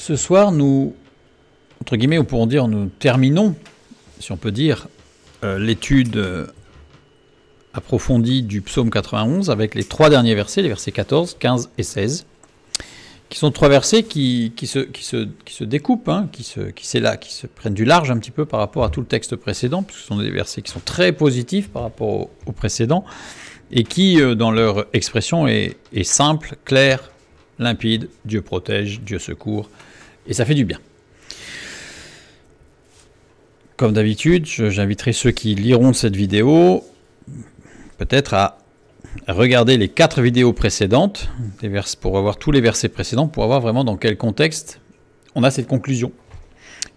Ce soir, nous, entre guillemets, ou pourrons dire, nous terminons, si on peut dire, euh, l'étude euh, approfondie du psaume 91 avec les trois derniers versets, les versets 14, 15 et 16, qui sont trois versets qui, se, qui, qui découpent, qui, se, hein, là, qui se prennent du large un petit peu par rapport à tout le texte précédent, puisque ce sont des versets qui sont très positifs par rapport au, précédent, et qui, euh, dans leur expression, est, est simple, clair, limpide, Dieu protège, Dieu secourt, et ça fait du bien. Comme d'habitude, j'inviterai ceux qui liront cette vidéo peut-être à regarder les quatre vidéos précédentes pour avoir tous les versets précédents, pour avoir vraiment dans quel contexte on a cette conclusion.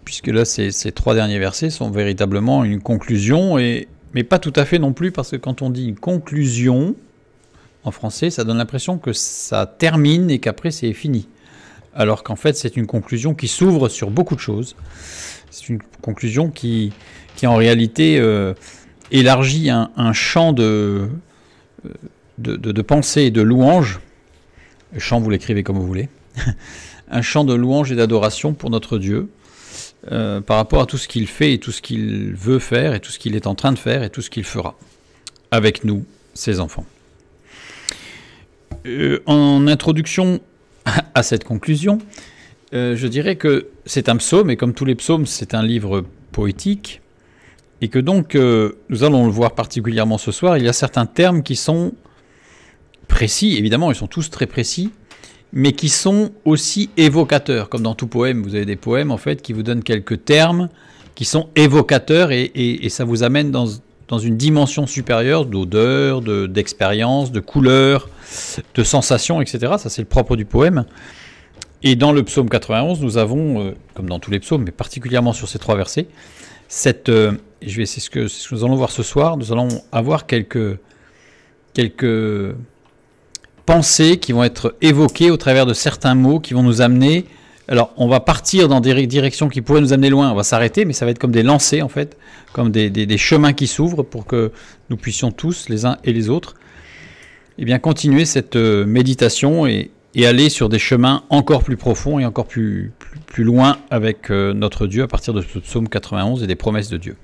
Puisque là, ces, trois derniers versets sont véritablement une conclusion, mais pas tout à fait non plus, parce que quand on dit une conclusion, en français, ça donne l'impression que ça termine et qu'après c'est fini alors qu'en fait c'est une conclusion qui s'ouvre sur beaucoup de choses. C'est une conclusion qui, en réalité euh, élargit un, champ de, de, pensée et de louange. Le champ, vous l'écrivez comme vous voulez. un champ de louange et d'adoration pour notre Dieu. Euh, par rapport à tout ce qu'il fait et tout ce qu'il veut faire et tout ce qu'il est en train de faire et tout ce qu'il fera avec nous, ses enfants. Euh, en introduction à cette conclusion, euh, je dirais que c'est un psaume, et comme tous les psaumes, c'est un livre poétique, et que donc, euh, nous allons le voir particulièrement ce soir, il y a certains termes qui sont précis, évidemment, ils sont tous très précis, mais qui sont aussi évocateurs. Comme dans tout poème, vous avez des poèmes, en fait, qui vous donnent quelques termes qui sont évocateurs, et ça vous amène dans, dans une dimension supérieure d'odeur, d'expérience, de, couleur, de sensation, etc. Ça, c'est le propre du poème. Et dans le psaume 91, nous avons, euh, comme dans tous les psaumes, mais particulièrement sur ces trois versets, cette, euh, je vais, c'est ce que, ce que nous allons voir ce soir, nous allons avoir quelques, quelques pensées qui vont être évoquées au travers de certains mots qui vont nous amener alors, on va partir dans des directions qui pourraient nous amener loin. On va s'arrêter, mais ça va être comme des lancers, en fait, comme des, chemins qui s'ouvrent pour que nous puissions tous, les uns et les autres, eh bien, continuer cette euh, méditation et, aller sur des chemins encore plus profonds et encore plus, plus loin avec euh, notre Dieu à partir de ce psaume 91 et des promesses de Dieu.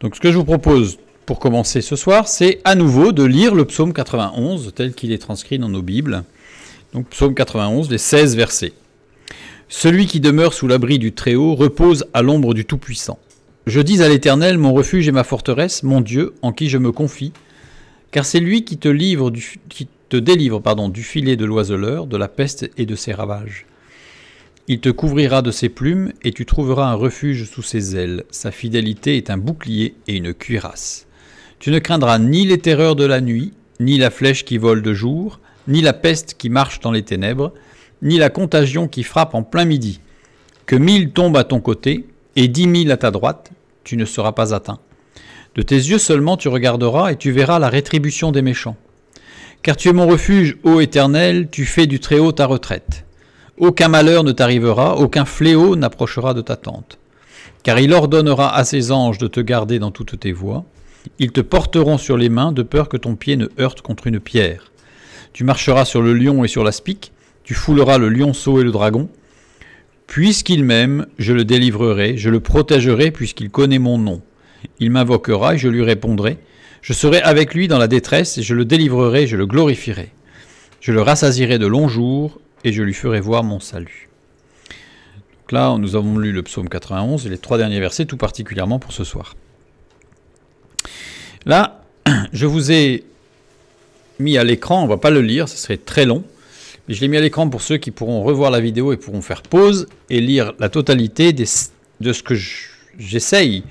Donc, ce que je vous propose pour commencer ce soir, c'est à nouveau de lire le psaume 91 tel qu'il est transcrit dans nos Bibles. Donc psaume 91, les 16 versets. Celui qui demeure sous l'abri du Très-Haut repose à l'ombre du Tout-Puissant. Je dis à l'Éternel, mon refuge et ma forteresse, mon Dieu, en qui je me confie, car c'est lui qui te, livre qui te délivre pardon, du filet de l'oiseleur, de la peste et de ses ravages. Il te couvrira de ses plumes, et tu trouveras un refuge sous ses ailes. Sa fidélité est un bouclier et une cuirasse. Tu ne craindras ni les terreurs de la nuit, ni la flèche qui vole de jour, ni la peste qui marche dans les ténèbres, ni la contagion qui frappe en plein midi. Que mille tombent à ton côté, et dix mille à ta droite, tu ne seras pas atteint. De tes yeux seulement tu regarderas, et tu verras la rétribution des méchants. Car tu es mon refuge, ô Éternel, tu fais du Très-Haut ta retraite. Aucun malheur ne t'arrivera, aucun fléau n'approchera de ta tente. Car il ordonnera à ses anges de te garder dans toutes tes voies. Ils te porteront sur les mains de peur que ton pied ne heurte contre une pierre. Tu marcheras sur le lion et sur la l'aspic, tu fouleras le lionceau et le dragon. Puisqu'il m'aime, je le délivrerai, je le protégerai puisqu'il connaît mon nom. Il m'invoquera et je lui répondrai. Je serai avec lui dans la détresse et je le délivrerai, je le glorifierai. Je le rassasirai de longs jours et je lui ferai voir mon salut. là, nous avons lu le psaume 91 et les trois derniers versets tout particulièrement pour ce soir. Là, je vous ai mis à l'écran, on va pas le lire, ce serait très long. Mais je l'ai mis à l'écran pour ceux qui pourront revoir la vidéo et pourront faire pause et lire la totalité de ce que j'essaye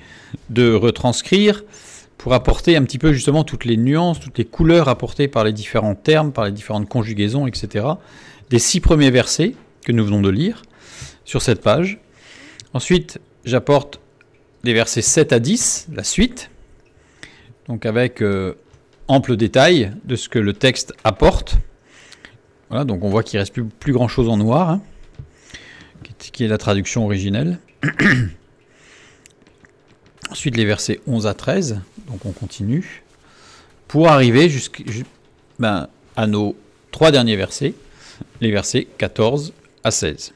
de retranscrire pour apporter un petit peu justement toutes les nuances, toutes les couleurs apportées par les différents termes, par les différentes conjugaisons, etc. Des six premiers versets que nous venons de lire sur cette page. Ensuite, j'apporte les versets 7 à 10, la suite, donc avec euh, ample détail de ce que le texte apporte. Voilà, donc on voit qu'il ne reste plus, plus grand chose en noir, hein, qui, est, la traduction originelle. Ensuite les versets 11 à 13, donc on continue, pour arriver jusqu'à ben, à nos trois derniers versets, les versets 14 à 16.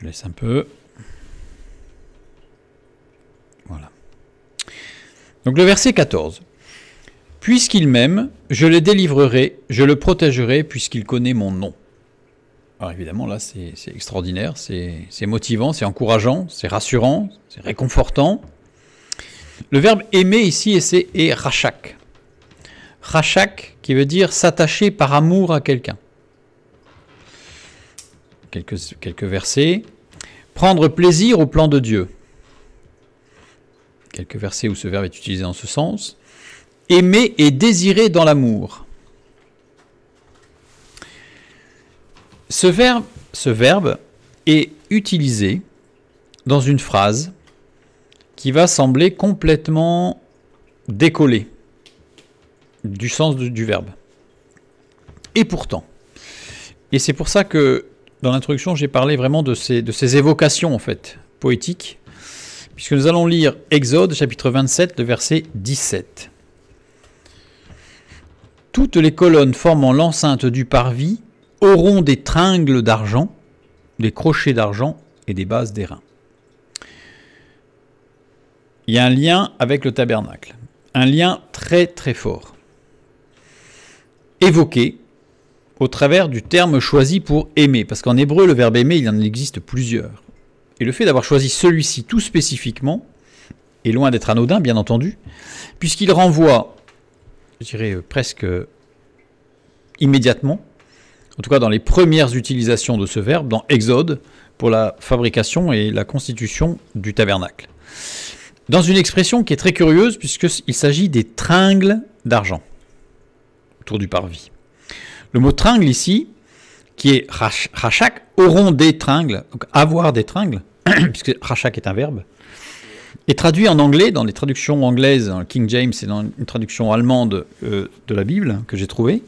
Je laisse un peu. Donc le verset 14. Puisqu'il m'aime, je le délivrerai, je le protégerai, puisqu'il connaît mon nom. Alors évidemment, là, c'est extraordinaire, c'est motivant, c'est encourageant, c'est rassurant, c'est réconfortant. Le verbe aimer ici, c'est et rachak. Rachak, qui veut dire s'attacher par amour à quelqu'un. quelques versets. Prendre plaisir au plan de Dieu quelques versets où ce verbe est utilisé en ce sens. Aimer et désirer dans l'amour. Ce verbe, est utilisé dans une phrase qui va sembler complètement décollée du sens du verbe. Et pourtant, et c'est pour ça que dans l'introduction j'ai parlé vraiment de ces, de ces évocations en fait poétiques puisque nous allons lire Exode chapitre 27, le verset 17. Toutes les colonnes formant l'enceinte du parvis auront des tringles d'argent, des crochets d'argent et des bases d'airain. Il y a un lien avec le tabernacle, un lien très très fort, évoqué au travers du terme choisi pour aimer, parce qu'en hébreu le verbe aimer il en existe plusieurs. Et le fait d'avoir choisi celui-ci tout spécifiquement est loin d'être anodin, bien entendu, puisqu'il renvoie, je dirais euh, presque euh, immédiatement, en tout cas dans les premières utilisations de ce verbe, dans Exode, pour la fabrication et la constitution du tabernacle. Dans une expression qui est très curieuse, puisqu'il s'agit des tringles d'argent autour du parvis. Le mot tringle ici, qui est rachak, auront des tringles, donc avoir des tringles, puisque rachak est un verbe, est traduit en anglais, dans les traductions anglaises, King James et dans une traduction allemande euh, de la Bible hein, que j'ai trouvée,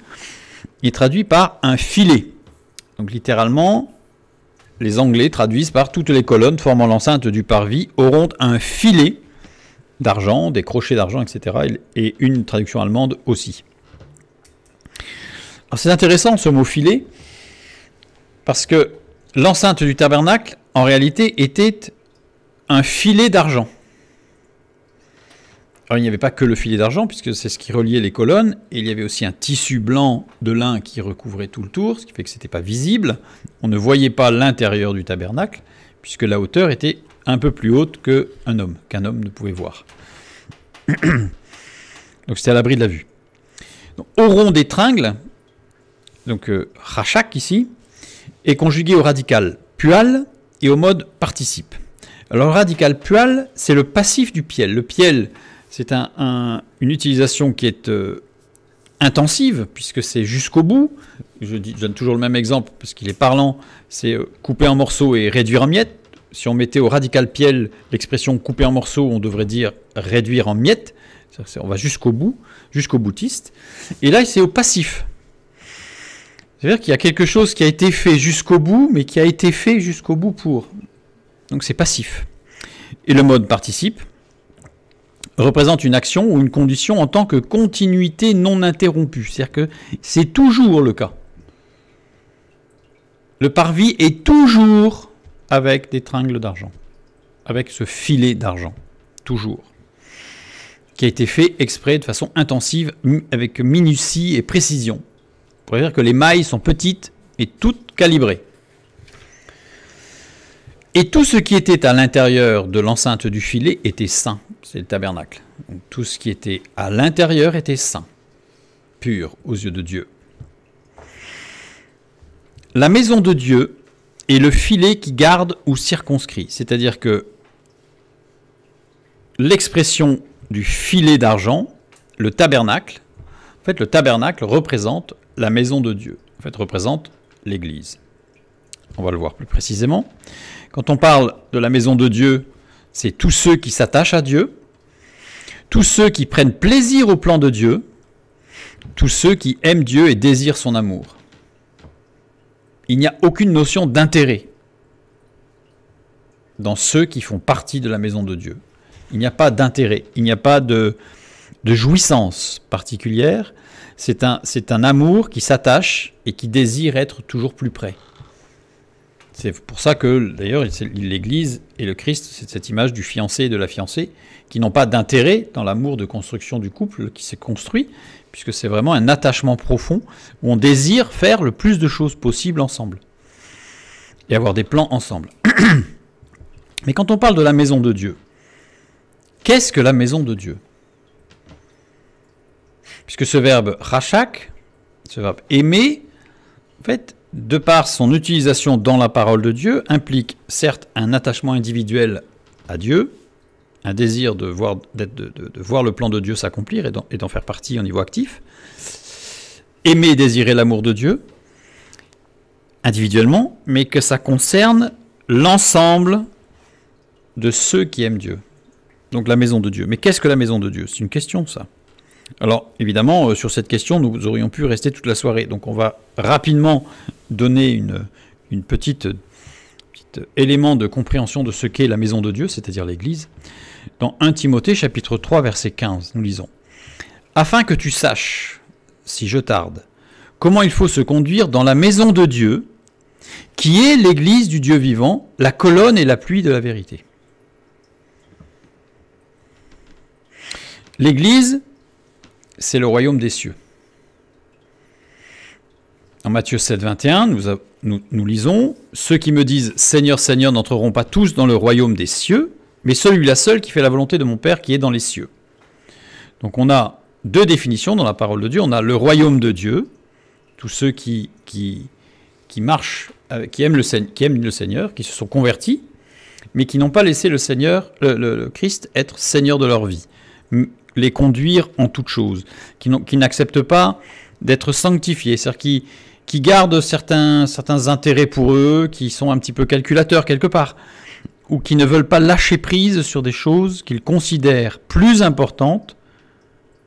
il est traduit par un filet. Donc littéralement, les Anglais traduisent par toutes les colonnes formant l'enceinte du parvis auront un filet d'argent, des crochets d'argent, etc. Et une traduction allemande aussi. Alors c'est intéressant ce mot filet, parce que l'enceinte du tabernacle, en réalité, était un filet d'argent. il n'y avait pas que le filet d'argent, puisque c'est ce qui reliait les colonnes, et il y avait aussi un tissu blanc de lin qui recouvrait tout le tour, ce qui fait que ce n'était pas visible. On ne voyait pas l'intérieur du tabernacle, puisque la hauteur était un peu plus haute qu'un homme, qu'un homme ne pouvait voir. donc c'était à l'abri de la vue. Donc, au rond des tringles, donc euh, Rachak ici, est conjugué au radical pual et au mode participe. Alors le radical pual, c'est le passif du piel. Le piel, c'est une utilisation qui est euh, intensive, puisque c'est jusqu'au bout. Je, donne toujours le même exemple, parce qu'il est parlant, c'est euh, couper en morceaux et réduire en miettes. Si on mettait au radical piel l'expression couper en morceaux, on devrait dire réduire en miettes. On va jusqu'au bout, jusqu'au boutiste. Et là, c'est au passif. C'est-à-dire qu'il y a quelque chose qui a été fait jusqu'au bout, mais qui a été fait jusqu'au bout pour. Donc c'est passif. Et le mode participe représente une action ou une condition en tant que continuité non interrompue. C'est-à-dire que c'est toujours le cas. Le parvis est toujours avec des tringles d'argent, avec ce filet d'argent, toujours, qui a été fait exprès de façon intensive, avec minutie et précision. On pourrait dire que les mailles sont petites et toutes calibrées. Et tout ce qui était à l'intérieur de l'enceinte du filet était saint. C'est le tabernacle. tout ce qui était à l'intérieur était saint, pur aux yeux de Dieu. La maison de Dieu est le filet qui garde ou circonscrit. C'est-à-dire que l'expression du filet d'argent, le tabernacle, en fait le tabernacle représente la maison de Dieu, en fait, représente l'Église. On va le voir plus précisément. Quand on parle de la maison de Dieu, c'est tous ceux qui s'attachent à Dieu, tous ceux qui prennent plaisir au plan de Dieu, tous ceux qui aiment Dieu et désirent son amour. Il n'y a aucune notion d'intérêt dans ceux qui font partie de la maison de Dieu. Il n'y a pas d'intérêt, il n'y a pas de, de jouissance particulière, c'est un, amour qui s'attache et qui désire être toujours plus près. C'est pour ça que, d'ailleurs, l'Église et le Christ, c'est cette image du fiancé et de la fiancée, qui n'ont pas d'intérêt dans l'amour de construction du couple qui s'est construit, puisque c'est vraiment un attachement profond où on désire faire le plus de choses possibles ensemble et avoir des plans ensemble. Mais quand on parle de la maison de Dieu, qu'est-ce que la maison de Dieu Puisque ce verbe rachak, ce verbe aimer, en fait, de par son utilisation dans la parole de Dieu, implique certes un attachement individuel à Dieu, un désir de voir, le plan de Dieu s'accomplir et d'en faire partie au niveau actif, aimer et désirer l'amour de Dieu individuellement, mais que ça concerne l'ensemble de ceux qui aiment Dieu. Donc la maison de Dieu. Mais qu'est-ce que la maison de Dieu C'est une question ça. Alors évidemment, euh, sur cette question, nous aurions pu rester toute la soirée. Donc on va rapidement donner une, une petite, euh, petite euh, élément de compréhension de ce qu'est la maison de Dieu, c'est-à-dire l'Église. Dans 1 Timothée chapitre 3 verset 15, nous lisons Afin que tu saches, si je tarde, comment il faut se conduire dans la maison de Dieu, qui est l'Église du Dieu vivant, la colonne et la pluie de la vérité. L'Église, c'est le royaume des cieux. En Matthieu 7, 21, nous, nous, lisons Ceux qui me disent Seigneur, Seigneur n'entreront pas tous dans le royaume des cieux, mais celui-là seul qui fait la volonté de mon Père qui est dans les cieux. Donc on a deux définitions dans la parole de Dieu. On a le royaume de Dieu, tous ceux qui, qui, qui marchent, euh, qui aiment, le, qui aiment le Seigneur, qui se sont convertis, mais qui n'ont pas laissé le Seigneur, le Christ être Seigneur de leur vie les conduire en toute chose, qui, n'acceptent pas d'être sanctifiés, c'est-à-dire qui, gardent certains, intérêts pour eux, qui sont un petit peu calculateurs quelque part, ou qui ne veulent pas lâcher prise sur des choses qu'ils considèrent plus importantes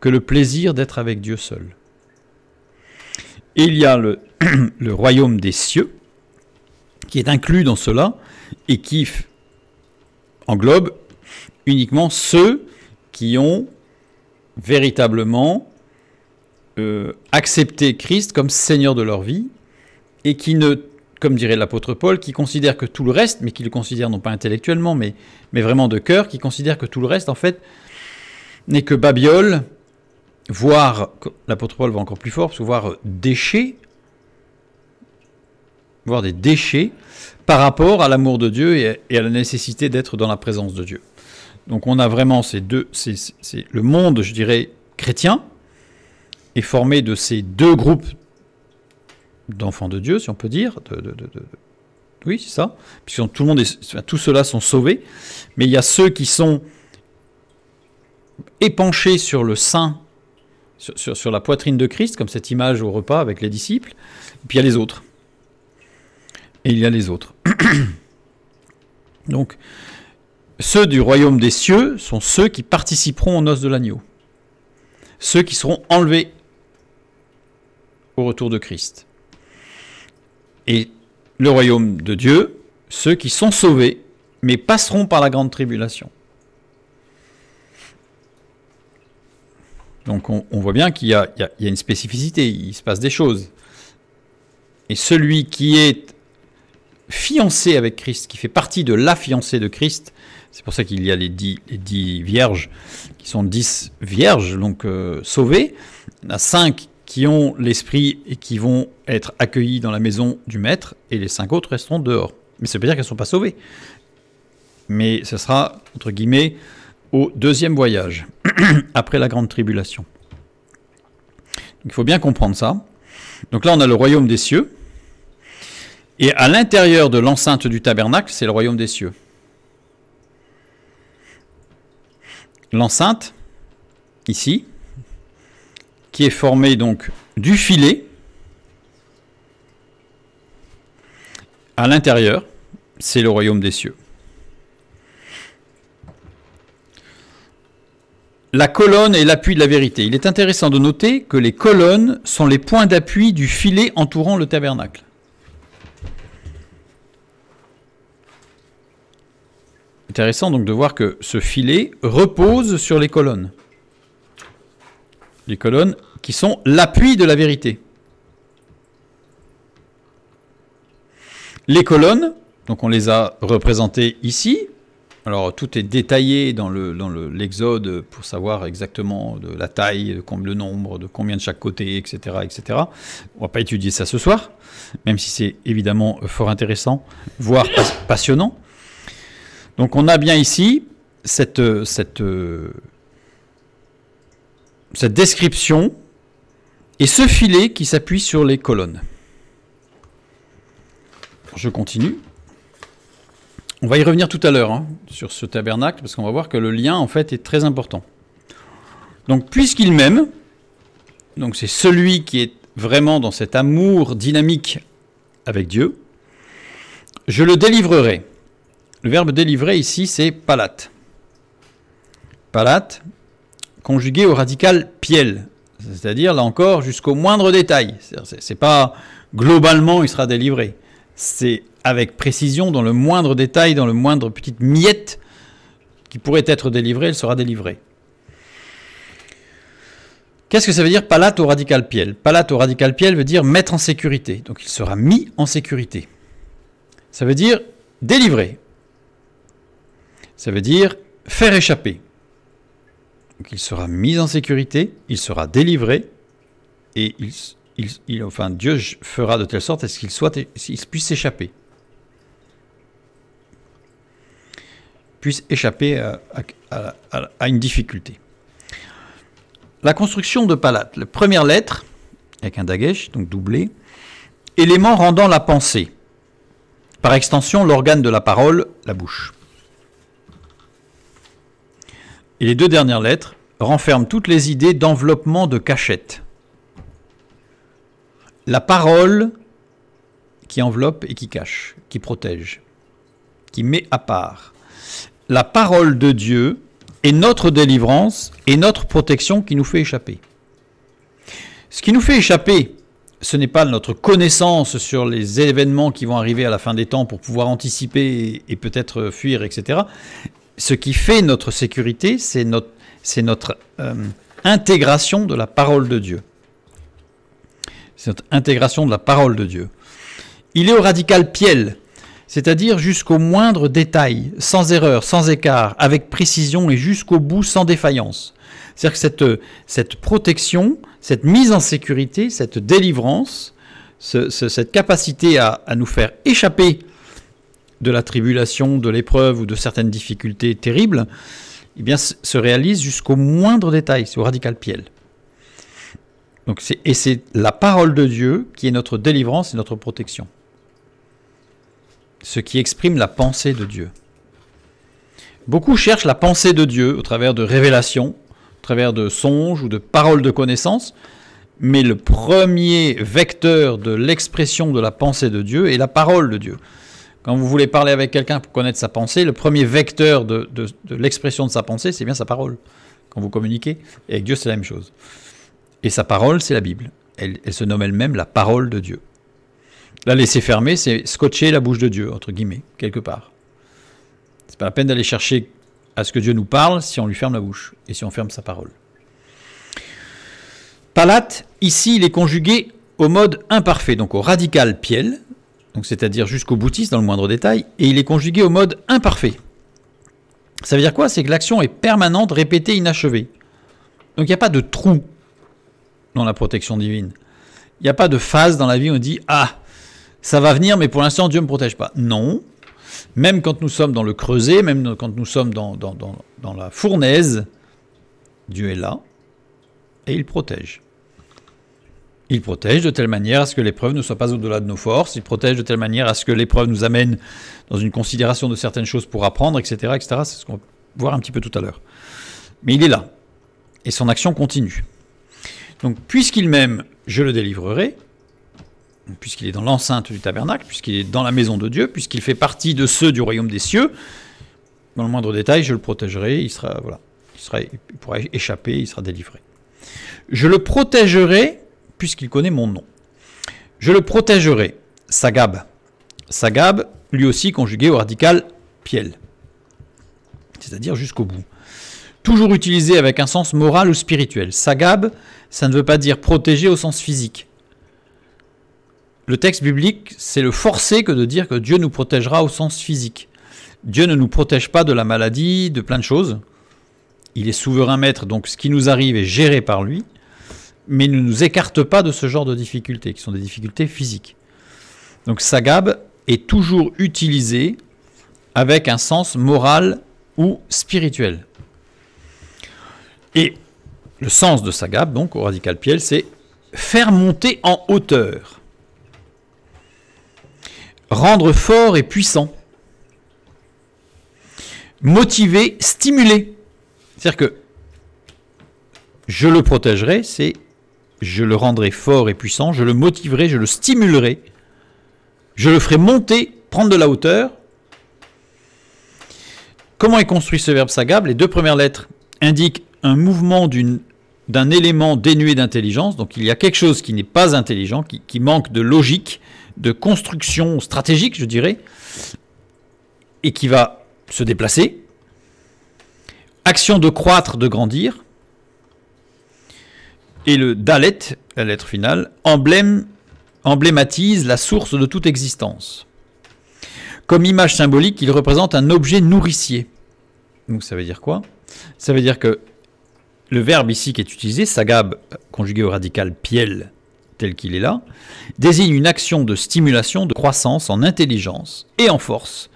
que le plaisir d'être avec Dieu seul. Et il y a le royaume des cieux, qui est inclus dans cela, et qui englobe uniquement ceux qui ont véritablement euh, accepter Christ comme Seigneur de leur vie et qui ne, comme dirait l'apôtre Paul, qui considère que tout le reste, mais qui le considère non pas intellectuellement, mais, mais vraiment de cœur, qui considère que tout le reste, en fait, n'est que babiole, voire, l'apôtre Paul va encore plus fort, voire déchets, voire des déchets, par rapport à l'amour de Dieu et à la nécessité d'être dans la présence de Dieu. Donc on a vraiment ces deux, c'est le monde, je dirais, chrétien, est formé de ces deux groupes d'enfants de Dieu, si on peut dire, oui, c'est ça, puisque tout le monde tous ceux-là sont sauvés, mais il y a ceux qui sont épanchés sur le sein, sur, la poitrine de Christ, comme cette image au repas avec les disciples, et puis il y a les autres. Et il y a les autres. Donc, ceux du royaume des cieux sont ceux qui participeront aux noces de l'agneau, ceux qui seront enlevés au retour de Christ. Et le royaume de Dieu, ceux qui sont sauvés, mais passeront par la grande tribulation. Donc on, voit bien qu'il y, a une spécificité, il se passe des choses. Et celui qui est fiancé avec Christ, qui fait partie de la fiancée de Christ, c'est pour ça qu'il y a les dix, vierges, qui sont dix vierges, donc euh, sauvées. Il y en a cinq qui ont l'esprit et qui vont être accueillis dans la maison du maître, et les cinq autres resteront dehors. Mais ça veut dire qu'elles ne sont pas sauvées. Mais ce sera, entre guillemets, au deuxième voyage, après la grande tribulation. il faut bien comprendre ça. Donc là, on a le royaume des cieux. Et à l'intérieur de l'enceinte du tabernacle, c'est le royaume des cieux. l'enceinte, ici, qui est formée donc du filet à l'intérieur, c'est le royaume des cieux. La colonne est l'appui de la vérité. Il est intéressant de noter que les colonnes sont les points d'appui du filet entourant le tabernacle. Intéressant donc de voir que ce filet repose sur les colonnes. Les colonnes qui sont l'appui de la vérité. Les colonnes, donc on les a représentées ici. Alors tout est détaillé dans l'Exode le, dans pour savoir exactement de la taille, de le nombre, de combien de chaque côté, etc., etc. On va pas étudier ça ce soir, même si c'est évidemment fort intéressant, voire passionnant. Donc on a bien ici cette, cette description et ce filet qui s'appuie sur les colonnes. Je continue. On va y revenir tout à l'heure hein, sur ce tabernacle parce qu'on va voir que le lien en fait est très important. Donc puisqu'il m'aime, donc c'est celui qui est vraiment dans cet amour dynamique avec Dieu, je le délivrerai. Le verbe délivrer ici, c'est palate. Palate, conjugué au radical piel, c'est-à-dire là encore jusqu'au moindre détail. C'est pas globalement il sera délivré. C'est avec précision dans le moindre détail, dans le moindre petite miette qui pourrait être délivrée, elle sera délivrée. Qu'est-ce que ça veut dire palate au radical piel Palate au radical piel veut dire mettre en sécurité. Donc il sera mis en sécurité. Ça veut dire délivrer. Ça veut dire faire échapper. Donc il sera mis en sécurité, il sera délivré, et il, enfin, Dieu fera de telle sorte à ce qu'il soit, puisse s'échapper. puisse échapper à, une difficulté. La construction de Palat, la première lettre, avec un dagesh, donc doublé, élément rendant la pensée, par extension l'organe de la parole, la bouche. Et les deux dernières lettres renferment toutes les idées d'enveloppement de cachette. La parole qui enveloppe et qui cache, qui protège, qui met à part. La parole de Dieu est notre délivrance et notre protection qui nous fait échapper. Ce qui nous fait échapper, ce n'est pas notre connaissance sur les événements qui vont arriver à la fin des temps pour pouvoir anticiper et peut-être fuir, etc ce qui fait notre sécurité, c'est notre, euh, intégration de la parole de Dieu. C'est notre intégration de la parole de Dieu. Il est au radical piel, c'est-à-dire jusqu'au moindre détail, sans erreur, sans écart, avec précision et jusqu'au bout sans défaillance. C'est-à-dire que cette, protection, cette mise en sécurité, cette délivrance, cette capacité à, nous faire échapper de la tribulation, de l'épreuve ou de certaines difficultés terribles, eh bien, se réalise jusqu'au moindre détail, c'est au radical piel. Donc et c'est la parole de Dieu qui est notre délivrance et notre protection. Ce qui exprime la pensée de Dieu. Beaucoup cherchent la pensée de Dieu au travers de révélations, au travers de songes ou de paroles de connaissance, mais le premier vecteur de l'expression de la pensée de Dieu est la parole de Dieu. Quand vous voulez parler avec quelqu'un pour connaître sa pensée, le premier vecteur de, l'expression de sa pensée, c'est bien sa parole. Quand vous communiquez, et avec Dieu, c'est la même chose. Et sa parole, c'est la Bible. Elle, se nomme elle-même la parole de Dieu. La laisser fermer, c'est scotcher la bouche de Dieu, entre guillemets, quelque part. C'est pas la peine d'aller chercher à ce que Dieu nous parle si on lui ferme la bouche et si on ferme sa parole. Palate, ici, il est conjugué au mode imparfait, donc au radical piel, c'est-à-dire jusqu'au boutiste dans le moindre détail, et il est conjugué au mode imparfait. Ça veut dire quoi C'est que l'action est permanente, répétée, inachevée. Donc il n'y a pas de trou dans la protection divine. Il n'y a pas de phase dans la vie où on dit Ah, ça va venir, mais pour l'instant Dieu ne me protège pas. Non. Même quand nous sommes dans le creuset, même quand nous sommes dans, dans la fournaise, Dieu est là et il protège. Il protège de telle manière à ce que l'épreuve ne soit pas au-delà de nos forces. Il protège de telle manière à ce que l'épreuve nous amène dans une considération de certaines choses pour apprendre, etc. etc. C'est ce qu'on va voir un petit peu tout à l'heure. Mais il est là. Et son action continue. Donc, puisqu'il m'aime, je le délivrerai. Puisqu'il est dans l'enceinte du tabernacle, puisqu'il est dans la maison de Dieu, puisqu'il fait partie de ceux du royaume des cieux, dans le moindre détail, je le protégerai. Il sera, voilà, il sera, il pourra échapper, il sera délivré. Je le protégerai puisqu'il connaît mon nom. Je le protégerai, Sagab. Sagab, lui aussi conjugué au radical piel, c'est-à-dire jusqu'au bout. Toujours utilisé avec un sens moral ou spirituel. Sagab, ça ne veut pas dire protéger au sens physique. Le texte biblique, c'est le forcer que de dire que Dieu nous protégera au sens physique. Dieu ne nous protège pas de la maladie, de plein de choses. Il est souverain maître, donc ce qui nous arrive est géré par lui mais ne nous écarte pas de ce genre de difficultés, qui sont des difficultés physiques. Donc sagab est toujours utilisé avec un sens moral ou spirituel. Et le sens de sagab, donc au radical piel, c'est faire monter en hauteur, rendre fort et puissant, motiver, stimuler. C'est-à-dire que je le protégerai, c'est je le rendrai fort et puissant, je le motiverai, je le stimulerai, je le ferai monter, prendre de la hauteur. Comment est construit ce verbe sagable Les deux premières lettres indiquent un mouvement d'un élément dénué d'intelligence, donc il y a quelque chose qui n'est pas intelligent, qui manque de logique, de construction stratégique, je dirais, et qui va se déplacer. Action de croître, de grandir. Et le Dalet, la lettre finale, emblème, emblématise la source de toute existence. Comme image symbolique, il représente un objet nourricier. Donc ça veut dire quoi Ça veut dire que le verbe ici qui est utilisé, sagab, conjugué au radical piel, tel qu'il est là, désigne une action de stimulation, de croissance en intelligence et en force,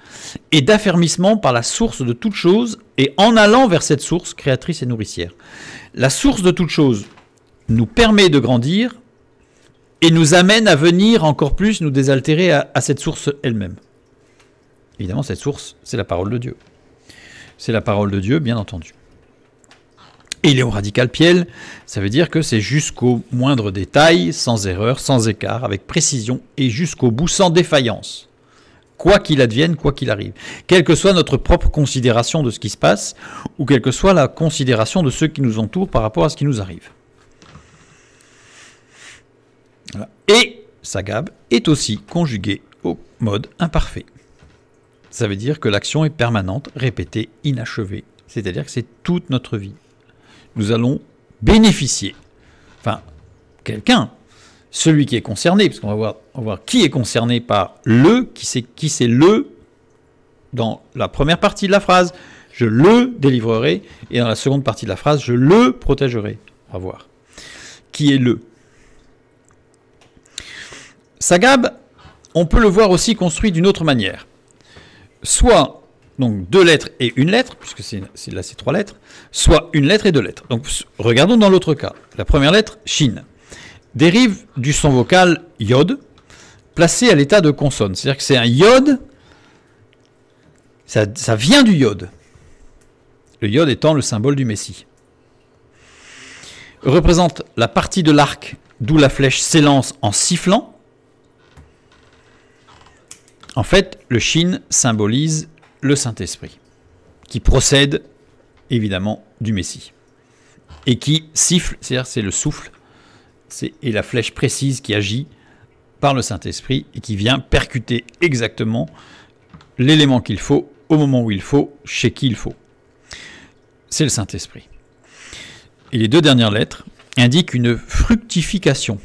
et d'affermissement par la source de toute chose, et en allant vers cette source créatrice et nourricière. La source de toute chose, nous permet de grandir et nous amène à venir encore plus nous désaltérer à, cette source elle-même. Évidemment, cette source, c'est la parole de Dieu. C'est la parole de Dieu, bien entendu. Et il est au radical piel, ça veut dire que c'est jusqu'au moindre détail, sans erreur, sans écart, avec précision et jusqu'au bout, sans défaillance. Quoi qu'il advienne, quoi qu'il arrive. Quelle que soit notre propre considération de ce qui se passe, ou quelle que soit la considération de ceux qui nous entourent par rapport à ce qui nous arrive. Et Et sagab est aussi conjugué au mode imparfait. Ça veut dire que l'action est permanente, répétée, inachevée. C'est-à-dire que c'est toute notre vie. Nous allons bénéficier. Enfin, quelqu'un, celui qui est concerné, parce qu'on va voir, voir qui est concerné par le, qui c'est qui c'est le dans la première partie de la phrase, je le délivrerai, et dans la seconde partie de la phrase, je le protégerai. On va voir. Qui est le Sagab, on peut le voir aussi construit d'une autre manière. Soit donc deux lettres et une lettre, puisque c'est là c'est trois lettres, soit une lettre et deux lettres. Donc regardons dans l'autre cas. La première lettre, Shin, dérive du son vocal Yod, placé à l'état de consonne. C'est-à-dire que c'est un Yod, ça, ça vient du Yod. Le Yod étant le symbole du Messie. Représente la partie de l'arc d'où la flèche s'élance en sifflant, en fait, le chine symbolise le Saint-Esprit, qui procède évidemment du Messie, et qui siffle, c'est-à-dire c'est le souffle, et la flèche précise qui agit par le Saint-Esprit et qui vient percuter exactement l'élément qu'il faut, au moment où il faut, chez qui il faut. C'est le Saint-Esprit. Et les deux dernières lettres indiquent une fructification.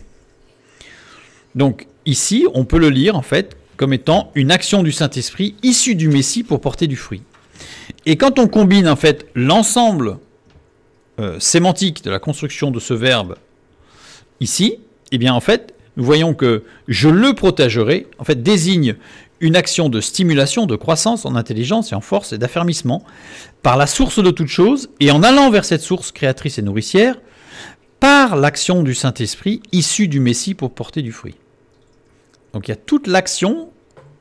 Donc ici, on peut le lire en fait comme étant une action du Saint-Esprit issue du Messie pour porter du fruit. Et quand on combine en fait l'ensemble euh, sémantique de la construction de ce verbe ici, eh bien en fait, nous voyons que je le protégerai en fait désigne une action de stimulation, de croissance en intelligence et en force et d'affermissement par la source de toute chose et en allant vers cette source créatrice et nourricière par l'action du Saint-Esprit issue du Messie pour porter du fruit. Donc il y a toute l'action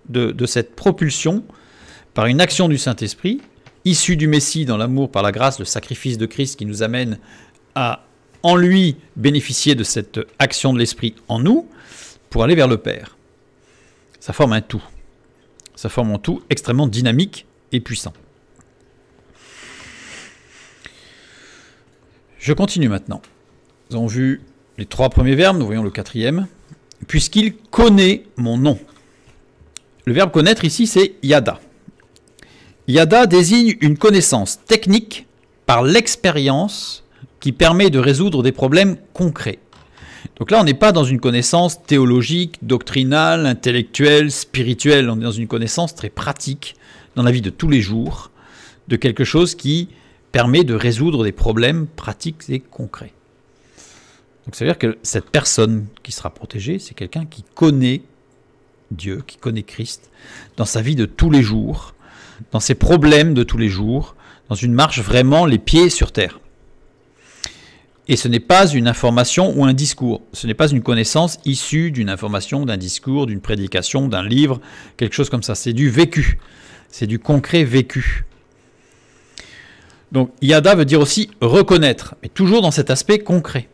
de, cette propulsion par une action du Saint-Esprit, issue du Messie dans l'amour, par la grâce, le sacrifice de Christ qui nous amène à, en lui, bénéficier de cette action de l'Esprit en nous pour aller vers le Père. Ça forme un tout. Ça forme un tout extrêmement dynamique et puissant. Je continue maintenant. Nous avons vu les trois premiers verbes, nous voyons le quatrième puisqu'il connaît mon nom. Le verbe connaître ici, c'est yada. Yada désigne une connaissance technique par l'expérience qui permet de résoudre des problèmes concrets. Donc là, on n'est pas dans une connaissance théologique, doctrinale, intellectuelle, spirituelle, on est dans une connaissance très pratique dans la vie de tous les jours, de quelque chose qui permet de résoudre des problèmes pratiques et concrets. Donc ça veut dire que cette personne qui sera protégée, c'est quelqu'un qui connaît Dieu, qui connaît Christ, dans sa vie de tous les jours, dans ses problèmes de tous les jours, dans une marche vraiment les pieds sur terre. Et ce n'est pas une information ou un discours, ce n'est pas une connaissance issue d'une information, d'un discours, d'une prédication, d'un livre, quelque chose comme ça. C'est du vécu, c'est du concret vécu. Donc yada veut dire aussi reconnaître, mais toujours dans cet aspect concret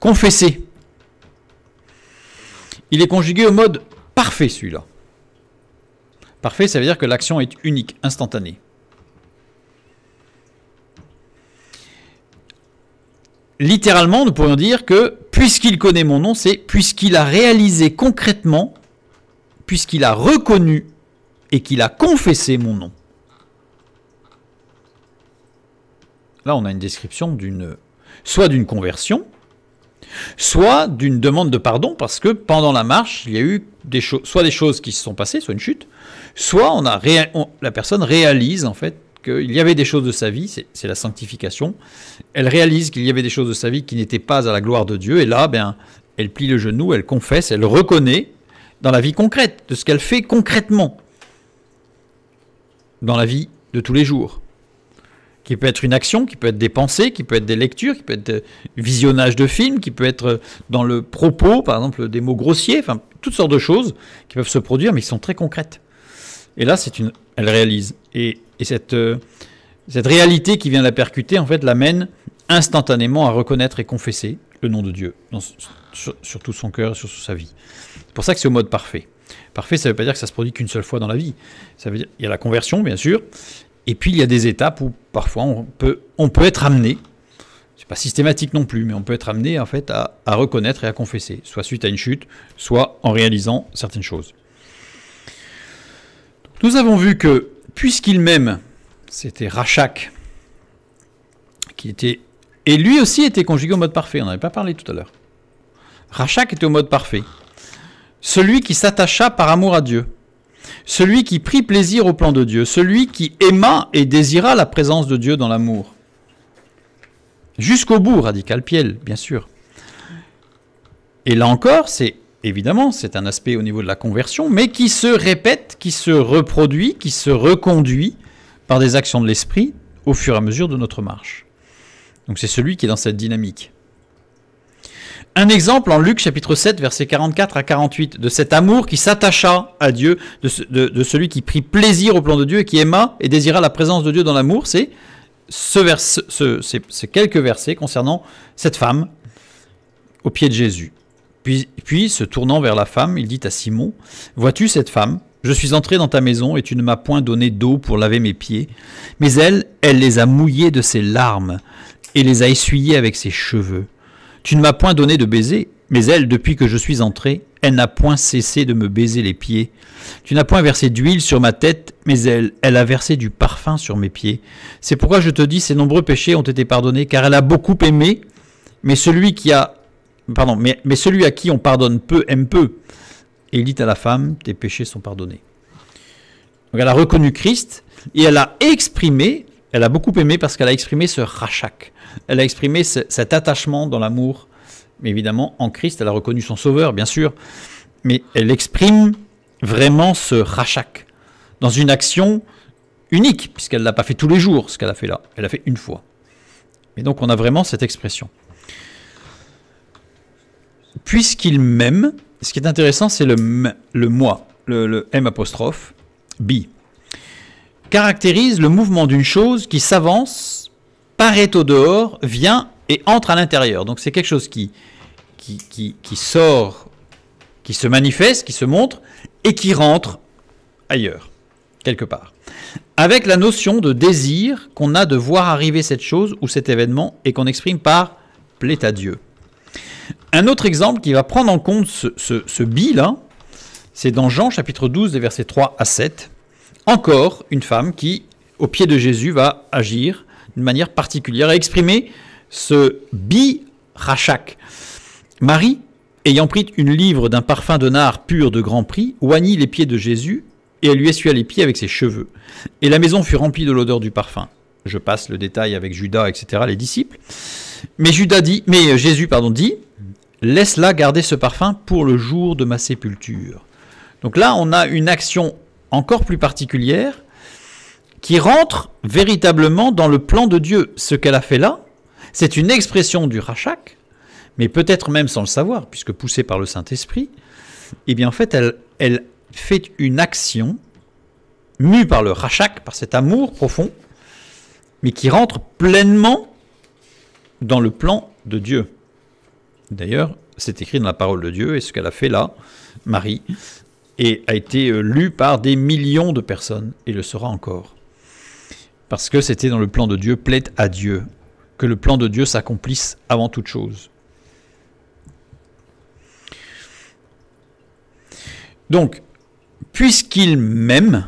confesser. Il est conjugué au mode parfait celui-là. Parfait, ça veut dire que l'action est unique, instantanée. Littéralement, nous pourrions dire que puisqu'il connaît mon nom, c'est puisqu'il a réalisé concrètement, puisqu'il a reconnu et qu'il a confessé mon nom. Là, on a une description d'une soit d'une conversion, soit d'une demande de pardon parce que pendant la marche, il y a eu des soit des choses qui se sont passées, soit une chute, soit on a la personne réalise en fait qu'il y avait des choses de sa vie, c'est la sanctification, elle réalise qu'il y avait des choses de sa vie qui n'étaient pas à la gloire de Dieu, et là, bien elle plie le genou, elle confesse, elle reconnaît dans la vie concrète, de ce qu'elle fait concrètement, dans la vie de tous les jours qui peut être une action, qui peut être des pensées, qui peut être des lectures, qui peut être euh, visionnage de films, qui peut être euh, dans le propos, par exemple des mots grossiers, enfin toutes sortes de choses qui peuvent se produire, mais qui sont très concrètes. Et là, c'est une, elle réalise. Et, cette, euh, cette réalité qui vient la percuter, en fait, l'amène instantanément à reconnaître et confesser le nom de Dieu dans, sur, tout son cœur, sur, sur sa vie. C'est pour ça que c'est au mode parfait. Parfait, ça ne veut pas dire que ça se produit qu'une seule fois dans la vie. Ça veut dire il y a la conversion, bien sûr, et puis il y a des étapes où parfois on peut, on peut être amené, c'est pas systématique non plus, mais on peut être amené en fait à, reconnaître et à confesser, soit suite à une chute, soit en réalisant certaines choses. Nous avons vu que puisqu'il m'aime, c'était Rachak, qui était et lui aussi était conjugué au mode parfait. On n'avait pas parlé tout à l'heure. Rachak était au mode parfait. Celui qui s'attacha par amour à Dieu celui qui prit plaisir au plan de Dieu, celui qui aima et désira la présence de Dieu dans l'amour. Jusqu'au bout, radical Piel, bien sûr. Et là encore, c'est évidemment, c'est un aspect au niveau de la conversion, mais qui se répète, qui se reproduit, qui se reconduit par des actions de l'esprit au fur et à mesure de notre marche. Donc c'est celui qui est dans cette dynamique. Un exemple en Luc chapitre 7 versets 44 à 48 de cet amour qui s'attacha à Dieu, de, celui qui prit plaisir au plan de Dieu et qui aima et désira la présence de Dieu dans l'amour, c'est ce ces, quelques versets concernant cette femme au pied de Jésus. Puis, puis, se tournant vers la femme, il dit à Simon, Vois-tu cette femme Je suis entré dans ta maison et tu ne m'as point donné d'eau pour laver mes pieds, mais elle, elle les a mouillés de ses larmes et les a essuyés avec ses cheveux. Tu ne m'as point donné de baiser, mais elle, depuis que je suis entré, elle n'a point cessé de me baiser les pieds. Tu n'as point versé d'huile sur ma tête, mais elle, elle a versé du parfum sur mes pieds. C'est pourquoi je te dis, ces nombreux péchés ont été pardonnés, car elle a beaucoup aimé, mais celui qui a, pardon, mais, mais celui à qui on pardonne peu aime peu. Et il dit à la femme, tes péchés sont pardonnés. Donc elle a reconnu Christ et elle a exprimé, elle a beaucoup aimé parce qu'elle a exprimé ce rachak elle a exprimé cet attachement dans l'amour. Mais évidemment, en Christ, elle a reconnu son sauveur, bien sûr. Mais elle exprime vraiment ce rachak dans une action unique, puisqu'elle ne l'a pas fait tous les jours, ce qu'elle a fait là. Elle l'a fait une fois. Mais donc, on a vraiment cette expression. Puisqu'il m'aime, ce qui est intéressant, c'est le, le moi, le, M apostrophe, bi, caractérise le mouvement d'une chose qui s'avance paraît au dehors, vient et entre à l'intérieur. Donc c'est quelque chose qui, qui, qui, sort, qui se manifeste, qui se montre, et qui rentre ailleurs, quelque part. Avec la notion de désir qu'on a de voir arriver cette chose ou cet événement et qu'on exprime par plaît à Dieu. Un autre exemple qui va prendre en compte ce, ce, c'est dans Jean chapitre 12, des versets 3 à 7. Encore une femme qui, au pied de Jésus, va agir manière particulière à exprimer ce bi rachak. Marie, ayant pris une livre d'un parfum de nard pur de grand prix, oignit les pieds de Jésus et elle lui essuya les pieds avec ses cheveux. Et la maison fut remplie de l'odeur du parfum. Je passe le détail avec Judas, etc., les disciples. Mais, Judas dit, mais euh, Jésus pardon, dit, laisse-la garder ce parfum pour le jour de ma sépulture. Donc là, on a une action encore plus particulière qui rentre véritablement dans le plan de Dieu. Ce qu'elle a fait là, c'est une expression du rachak, mais peut-être même sans le savoir, puisque poussée par le Saint-Esprit, et eh bien en fait, elle, elle fait une action mue par le rachak, par cet amour profond, mais qui rentre pleinement dans le plan de Dieu. D'ailleurs, c'est écrit dans la parole de Dieu, et ce qu'elle a fait là, Marie, et a été euh, lu par des millions de personnes, et le sera encore. Parce que c'était dans le plan de Dieu, plaide à Dieu, que le plan de Dieu s'accomplisse avant toute chose. Donc, puisqu'il même,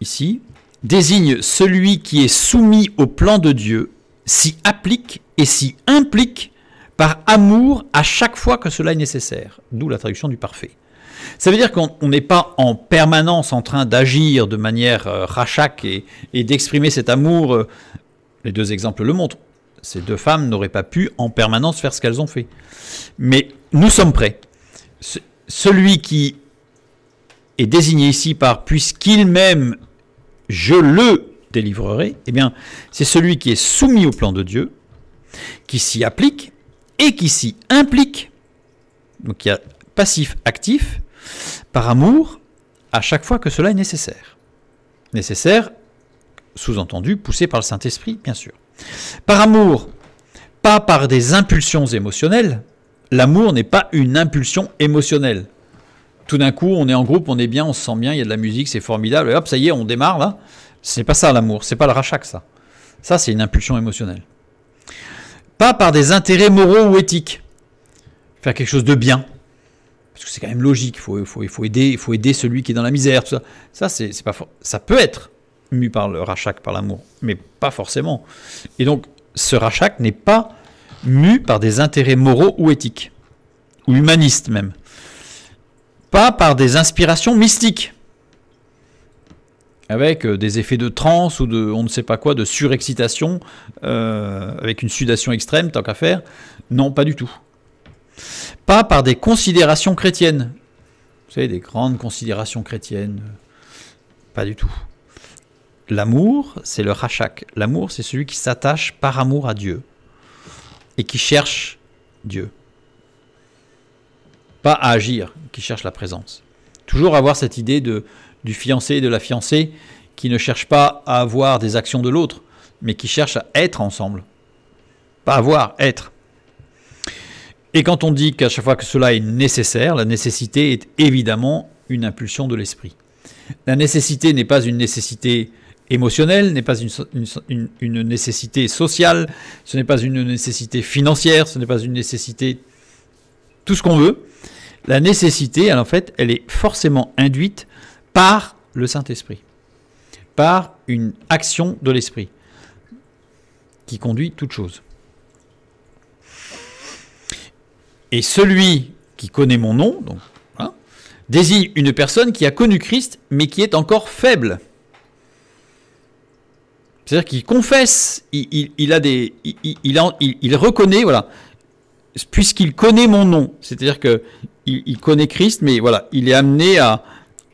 ici, désigne celui qui est soumis au plan de Dieu, s'y applique et s'y implique par amour à chaque fois que cela est nécessaire, d'où la traduction du parfait. Ça veut dire qu'on n'est pas en permanence en train d'agir de manière euh, rachaque et, d'exprimer cet amour. Euh, les deux exemples le montrent. Ces deux femmes n'auraient pas pu en permanence faire ce qu'elles ont fait. Mais nous sommes prêts. celui qui est désigné ici par puisqu'il m'aime, je le délivrerai, eh bien, c'est celui qui est soumis au plan de Dieu, qui s'y applique et qui s'y implique. Donc il y a passif, actif, par amour à chaque fois que cela est nécessaire. Nécessaire, sous-entendu, poussé par le Saint-Esprit, bien sûr. Par amour, pas par des impulsions émotionnelles. L'amour n'est pas une impulsion émotionnelle. Tout d'un coup, on est en groupe, on est bien, on se sent bien, il y a de la musique, c'est formidable, et hop, ça y est, on démarre là. C'est pas ça l'amour, c'est pas le que ça. Ça, c'est une impulsion émotionnelle. Pas par des intérêts moraux ou éthiques. Faire quelque chose de bien, parce que c'est quand même logique, il faut, faut, aider, faut aider celui qui est dans la misère, tout ça. Ça, c'est, pas ça peut être mu par le rachat, par l'amour, mais pas forcément. Et donc, ce rachat n'est pas mu par des intérêts moraux ou éthiques, ou humanistes même. Pas par des inspirations mystiques, avec euh, des effets de transe ou de on ne sait pas quoi, de surexcitation, euh, avec une sudation extrême, tant qu'à faire. Non, pas du tout pas par des considérations chrétiennes. Vous savez, des grandes considérations chrétiennes. Euh, pas du tout. L'amour, c'est le rachak. L'amour, c'est celui qui s'attache par amour à Dieu et qui cherche Dieu. Pas à agir, qui cherche la présence. Toujours avoir cette idée de, du fiancé et de la fiancée qui ne cherche pas à avoir des actions de l'autre, mais qui cherche à être ensemble. Pas avoir, être. Et quand on dit qu'à chaque fois que cela est nécessaire, la nécessité est évidemment une impulsion de l'esprit. La nécessité n'est pas une nécessité émotionnelle, n'est pas une, nécessité sociale, ce n'est pas une nécessité financière, ce n'est pas une nécessité tout ce qu'on veut. La nécessité, elle, en fait, elle est forcément induite par le Saint-Esprit, par une action de l'Esprit qui conduit toute chose. Et celui qui connaît mon nom, hein, désigne une personne qui a connu Christ, mais qui est encore faible. C'est-à-dire qu'il confesse, il, a des, il, reconnaît, voilà, puisqu'il connaît mon nom. C'est-à-dire que il, connaît Christ, mais voilà, il est amené à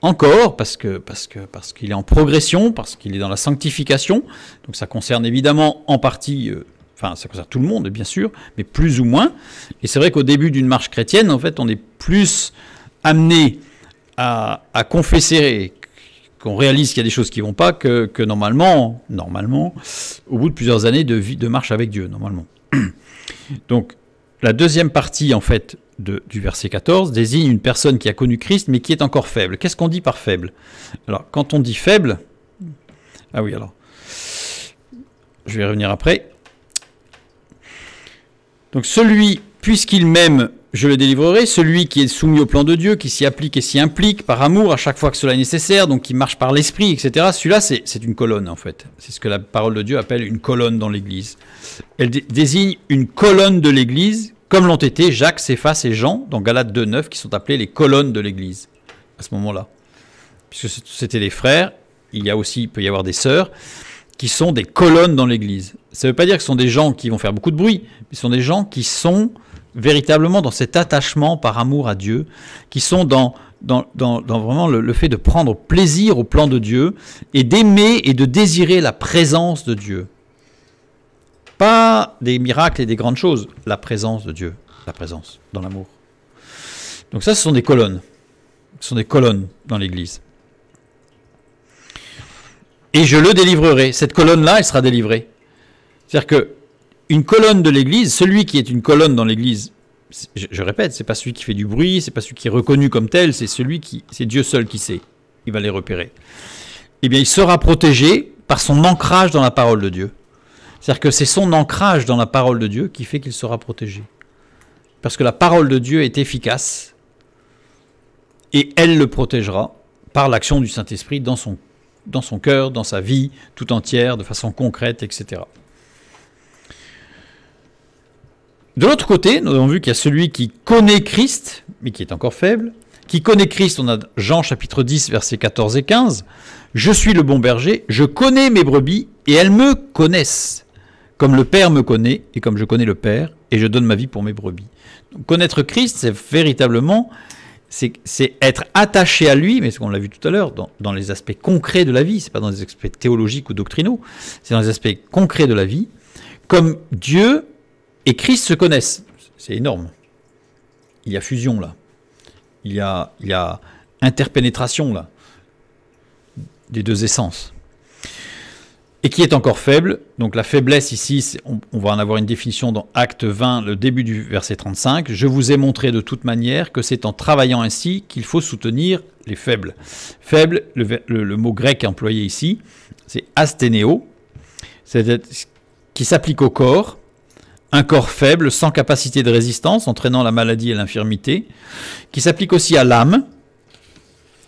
encore parce que parce que parce qu'il est en progression, parce qu'il est dans la sanctification. Donc ça concerne évidemment en partie euh, Enfin, ça concerne tout le monde, bien sûr, mais plus ou moins. Et c'est vrai qu'au début d'une marche chrétienne, en fait, on est plus amené à, à confesser qu'on réalise qu'il y a des choses qui vont pas que, normalement, normalement, au bout de plusieurs années de vie, de marche avec Dieu, normalement. Donc, la deuxième partie, en fait, du verset 14 désigne une personne qui a connu Christ, mais qui est encore faible. Qu'est-ce qu'on dit par faible Alors, quand on dit faible, ah oui, alors, je vais y revenir après. Donc celui, puisqu'il m'aime, je le délivrerai, celui qui est soumis au plan de Dieu, qui s'y applique et s'y implique par amour à chaque fois que cela est nécessaire, donc qui marche par l'esprit, etc. Celui-là, c'est une colonne en fait. C'est ce que la parole de Dieu appelle une colonne dans l'Église. Elle désigne une colonne de l'Église, comme l'ont été Jacques, Céphas et Jean dans Galates 2.9, qui sont appelés les colonnes de l'Église à ce moment-là. Puisque c'était des frères, il, y a aussi, peut y avoir des sœurs qui sont des colonnes dans l'Église. Ça ne veut pas dire que ce sont des gens qui vont faire beaucoup de bruit, mais ce sont des gens qui sont véritablement dans cet attachement par amour à Dieu, qui sont dans, vraiment le, fait de prendre plaisir au plan de Dieu et d'aimer et de désirer la présence de Dieu. Pas des miracles et des grandes choses, la présence de Dieu, la présence dans l'amour. Donc ça, ce sont des colonnes. Ce sont des colonnes dans l'Église et je le délivrerai. Cette colonne-là, elle sera délivrée. C'est-à-dire que une colonne de l'Église, celui qui est une colonne dans l'Église, je, répète, répète, c'est pas celui qui fait du bruit, c'est pas celui qui est reconnu comme tel, c'est celui qui, c'est Dieu seul qui sait. Il va les repérer. Eh bien, il sera protégé par son ancrage dans la parole de Dieu. C'est-à-dire que c'est son ancrage dans la parole de Dieu qui fait qu'il sera protégé. Parce que la parole de Dieu est efficace et elle le protégera par l'action du Saint-Esprit dans son dans son cœur, dans sa vie tout entière, de façon concrète, etc. De l'autre côté, nous avons vu qu'il y a celui qui connaît Christ, mais qui est encore faible, qui connaît Christ, on a Jean chapitre 10, versets 14 et 15. Je suis le bon berger, je connais mes brebis et elles me connaissent, comme le Père me connaît et comme je connais le Père, et je donne ma vie pour mes brebis. connaître Christ, c'est véritablement c'est être attaché à lui, mais ce qu'on l'a vu tout à l'heure, dans, les aspects concrets de la vie, c'est pas dans les aspects théologiques ou doctrinaux, c'est dans les aspects concrets de la vie, comme Dieu et Christ se connaissent. C'est énorme. Il y a fusion là. il y a interpénétration là. Des deux essences et qui est encore faible. Donc la faiblesse ici, on, va en avoir une définition dans Acte 20, le début du verset 35. Je vous ai montré de toute manière que c'est en travaillant ainsi qu'il faut soutenir les faibles. Faible, le, mot grec employé ici, c'est asthénéo, qui s'applique au corps, un corps faible, sans capacité de résistance, entraînant la maladie et l'infirmité, qui s'applique aussi à l'âme,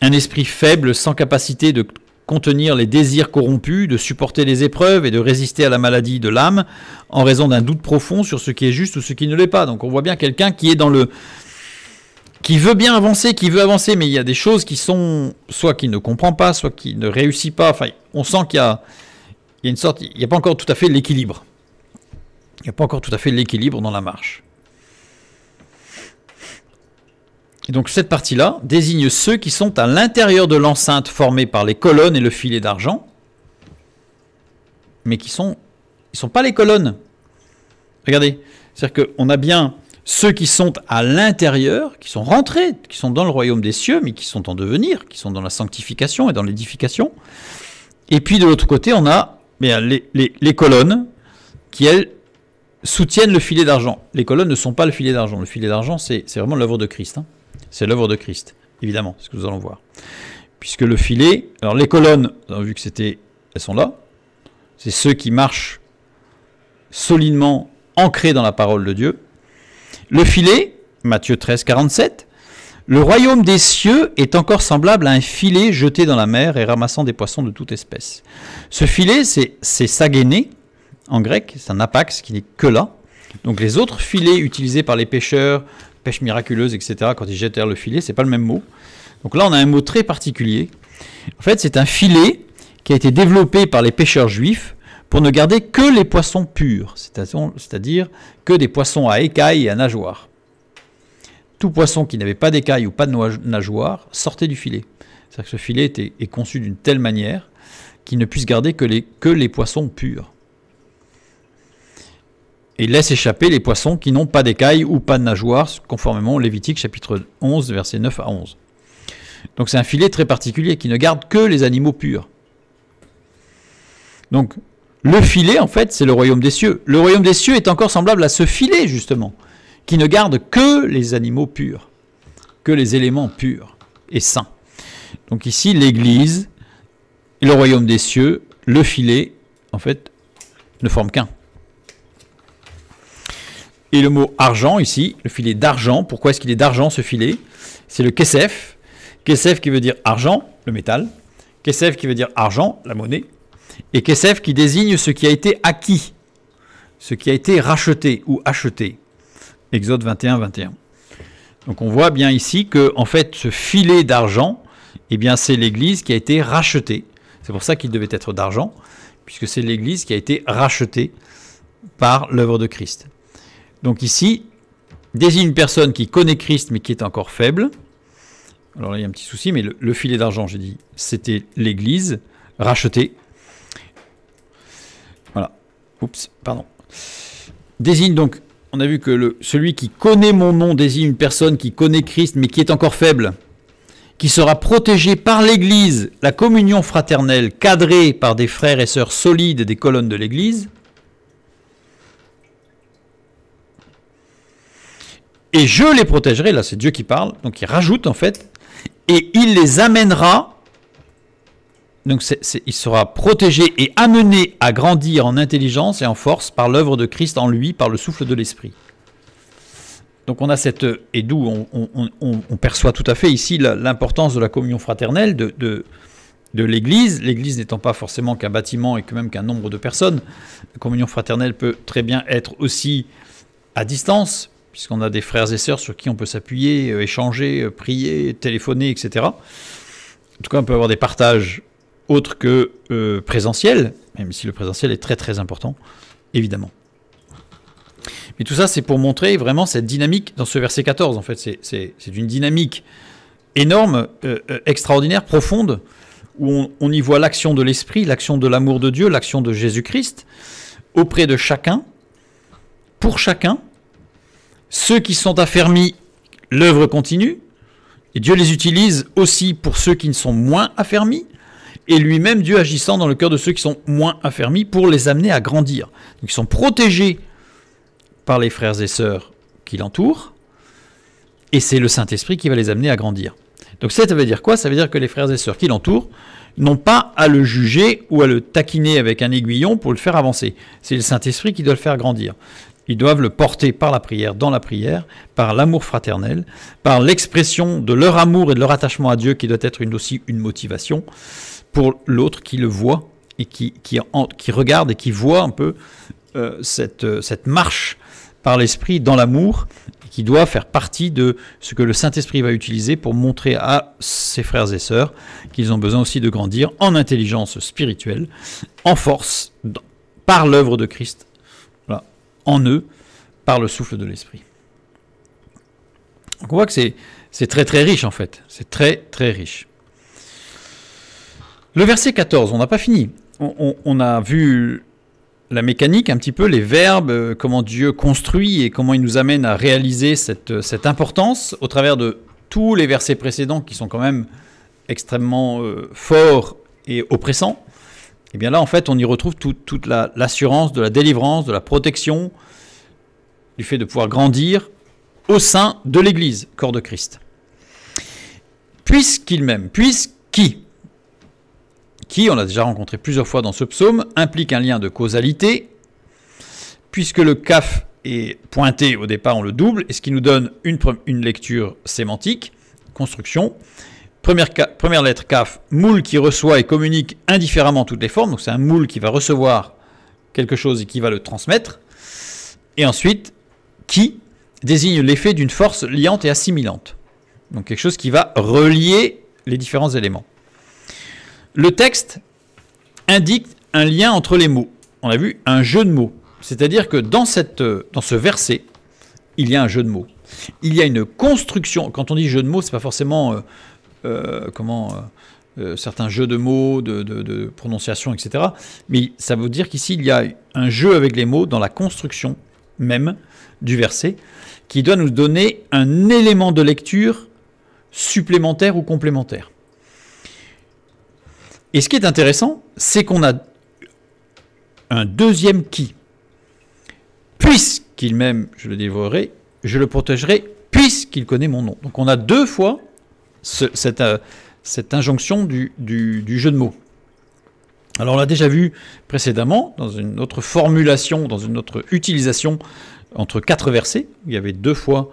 un esprit faible, sans capacité de contenir les désirs corrompus, de supporter les épreuves et de résister à la maladie de l'âme en raison d'un doute profond sur ce qui est juste ou ce qui ne l'est pas. Donc on voit bien quelqu'un qui est dans le qui veut bien avancer, qui veut avancer, mais il y a des choses qui sont soit qu'il ne comprend pas, soit qu'il ne réussit pas. Enfin, on sent qu'il y, a, une sorte, il n'y a pas encore tout à fait l'équilibre. Il n'y a pas encore tout à fait l'équilibre dans la marche. Et donc cette partie-là désigne ceux qui sont à l'intérieur de l'enceinte formée par les colonnes et le filet d'argent, mais qui sont, sont pas les colonnes. Regardez, c'est-à-dire qu'on a bien ceux qui sont à l'intérieur, qui sont rentrés, qui sont dans le royaume des cieux, mais qui sont en devenir, qui sont dans la sanctification et dans l'édification. Et puis de l'autre côté, on a eh les, colonnes qui, elles, soutiennent le filet d'argent. Les colonnes ne sont pas le filet d'argent. Le filet d'argent, c'est vraiment l'œuvre de Christ. Hein c'est l'œuvre de Christ, évidemment, ce que nous allons voir. Puisque le filet, alors les colonnes, vu que c'était, elles sont là, c'est ceux qui marchent solidement ancrés dans la parole de Dieu. Le filet, Matthieu 13, 47, le royaume des cieux est encore semblable à un filet jeté dans la mer et ramassant des poissons de toute espèce. Ce filet, c'est sagéné, en grec, c'est un apax qui n'est que là. Donc les autres filets utilisés par les pêcheurs pêche miraculeuse, etc., quand ils jettent le filet, c'est pas le même mot. Donc là, on a un mot très particulier. En fait, c'est un filet qui a été développé par les pêcheurs juifs pour ne garder que les poissons purs, c'est-à-dire que des poissons à écailles et à nageoires. Tout poisson qui n'avait pas d'écailles ou pas de nageoires sortait du filet. C'est-à-dire que ce filet était, est conçu d'une telle manière qu'il ne puisse garder que les poissons purs et laisse échapper les poissons qui n'ont pas d'écailles ou pas de nageoires, conformément au Lévitique chapitre 11, versets 9 à 11. Donc c'est un filet très particulier qui ne garde que les animaux purs. Donc le filet, en fait, c'est le royaume des cieux. Le royaume des cieux est encore semblable à ce filet, justement, qui ne garde que les animaux purs, que les éléments purs et saints. Donc ici, l'Église, le royaume des cieux, le filet, en fait, ne forment qu'un. Et le mot argent ici, le filet d'argent, pourquoi est-ce qu'il est d'argent ce filet C'est le kesef. Kesef qui veut dire argent, le métal. Kesef qui veut dire argent, la monnaie. Et kesef qui désigne ce qui a été acquis, ce qui a été racheté ou acheté. Exode 21, 21. Donc on voit bien ici que en fait ce filet d'argent, eh bien c'est l'Église qui a été rachetée. C'est pour ça qu'il devait être d'argent, puisque c'est l'Église qui a été rachetée par l'œuvre de Christ. Donc ici, désigne une personne qui connaît Christ mais qui est encore faible. Alors là, il y a un petit souci, mais le, filet d'argent, j'ai dit, c'était l'Église rachetée. Voilà. Oups, pardon. Désigne donc, on a vu que celui qui connaît mon nom désigne une personne qui connaît Christ mais qui est encore faible, qui sera protégée par l'Église, la communion fraternelle cadrée par des frères et sœurs solides des colonnes de l'Église. et je les protégerai. Là, c'est Dieu qui parle. Donc, il rajoute, en fait, et il les amènera. Donc, il sera protégé et amené à grandir en intelligence et en force par l'œuvre de Christ en lui, par le souffle de l'Esprit. Donc, on a cette. Et d'où on, perçoit tout à fait ici l'importance de la communion fraternelle, de, de de l'Église, l'Église n'étant pas forcément qu'un bâtiment et que même qu'un nombre de personnes. La communion fraternelle peut très bien être aussi à distance, puisqu'on a des frères et sœurs sur qui on peut s'appuyer, euh, échanger, euh, prier, téléphoner, etc. En tout cas, on peut avoir des partages autres que euh, présentiels, même si le présentiel est très très important, évidemment. Mais tout ça, c'est pour montrer vraiment cette dynamique dans ce verset 14. En fait, c'est une dynamique énorme, extraordinaire, profonde, où on y voit l'action de l'Esprit, l'action de l'amour de Dieu, l'action de Jésus-Christ auprès de chacun, pour chacun, ceux qui sont affermis, l'œuvre continue. Et Dieu les utilise aussi pour ceux qui ne sont moins affermis. Et lui-même, Dieu agissant dans le cœur de ceux qui sont moins affermis pour les amener à grandir. ils sont protégés par les frères et sœurs qui l'entourent. Et c'est le Saint-Esprit qui va les amener à grandir. Donc ça, ça veut dire quoi Ça veut dire que les frères et sœurs qui l'entourent n'ont pas à le juger ou à le taquiner avec un aiguillon pour le faire avancer. C'est le Saint-Esprit qui doit le faire grandir. Ils doivent le porter par la prière, dans la prière, par l'amour fraternel, par l'expression de leur amour et de leur attachement à Dieu qui doit être une, aussi une motivation pour l'autre qui le voit et qui, qui, regarde et qui voit un peu euh, cette, euh, cette marche par l'esprit dans l'amour qui doit faire partie de ce que le Saint-Esprit va utiliser pour montrer à ses frères et sœurs qu'ils ont besoin aussi de grandir en intelligence spirituelle, en force, par l'œuvre de Christ en eux par le souffle de l'esprit. On voit que c'est très très riche en fait. C'est très très riche. Le verset 14, on n'a pas fini. On, a vu la mécanique, un petit peu les verbes, euh, comment Dieu construit et comment il nous amène à réaliser cette, euh, cette importance au travers de tous les versets précédents qui sont quand même extrêmement euh, forts et oppressants. Et eh bien là, en fait, on y retrouve toute l'assurance de la délivrance, de la protection, du fait de pouvoir grandir au sein de l'Église, corps de Christ. Puisqu'il m'aime, puisqu'il, qui, on l'a déjà rencontré plusieurs fois dans ce psaume, implique un lien de causalité, puisque le CAF est pointé au départ, on le double, et ce qui nous donne une lecture sémantique, construction, Première, lettre CAF, moule qui reçoit et communique indifféremment toutes les formes. Donc c'est un moule qui va recevoir quelque chose et qui va le transmettre. Et ensuite, qui désigne l'effet d'une force liante et assimilante. Donc quelque chose qui va relier les différents éléments. Le texte indique un lien entre les mots. On a vu un jeu de mots. C'est-à-dire que dans, cette, dans ce verset, il y a un jeu de mots. Il y a une construction. Quand on dit jeu de mots, ce n'est pas forcément euh, euh, comment euh, euh, certains jeux de mots, de, prononciation, etc. Mais ça veut dire qu'ici, il y a un jeu avec les mots dans la construction même du verset qui doit nous donner un élément de lecture supplémentaire ou complémentaire. Et ce qui est intéressant, c'est qu'on a un deuxième qui. Puisqu'il m'aime, je le dévorerai, je le protégerai, puisqu'il connaît mon nom. Donc on a deux fois euh, cette, injonction du, jeu de mots. Alors on l'a déjà vu précédemment dans une autre formulation, dans une autre utilisation entre quatre versets. Il y avait deux fois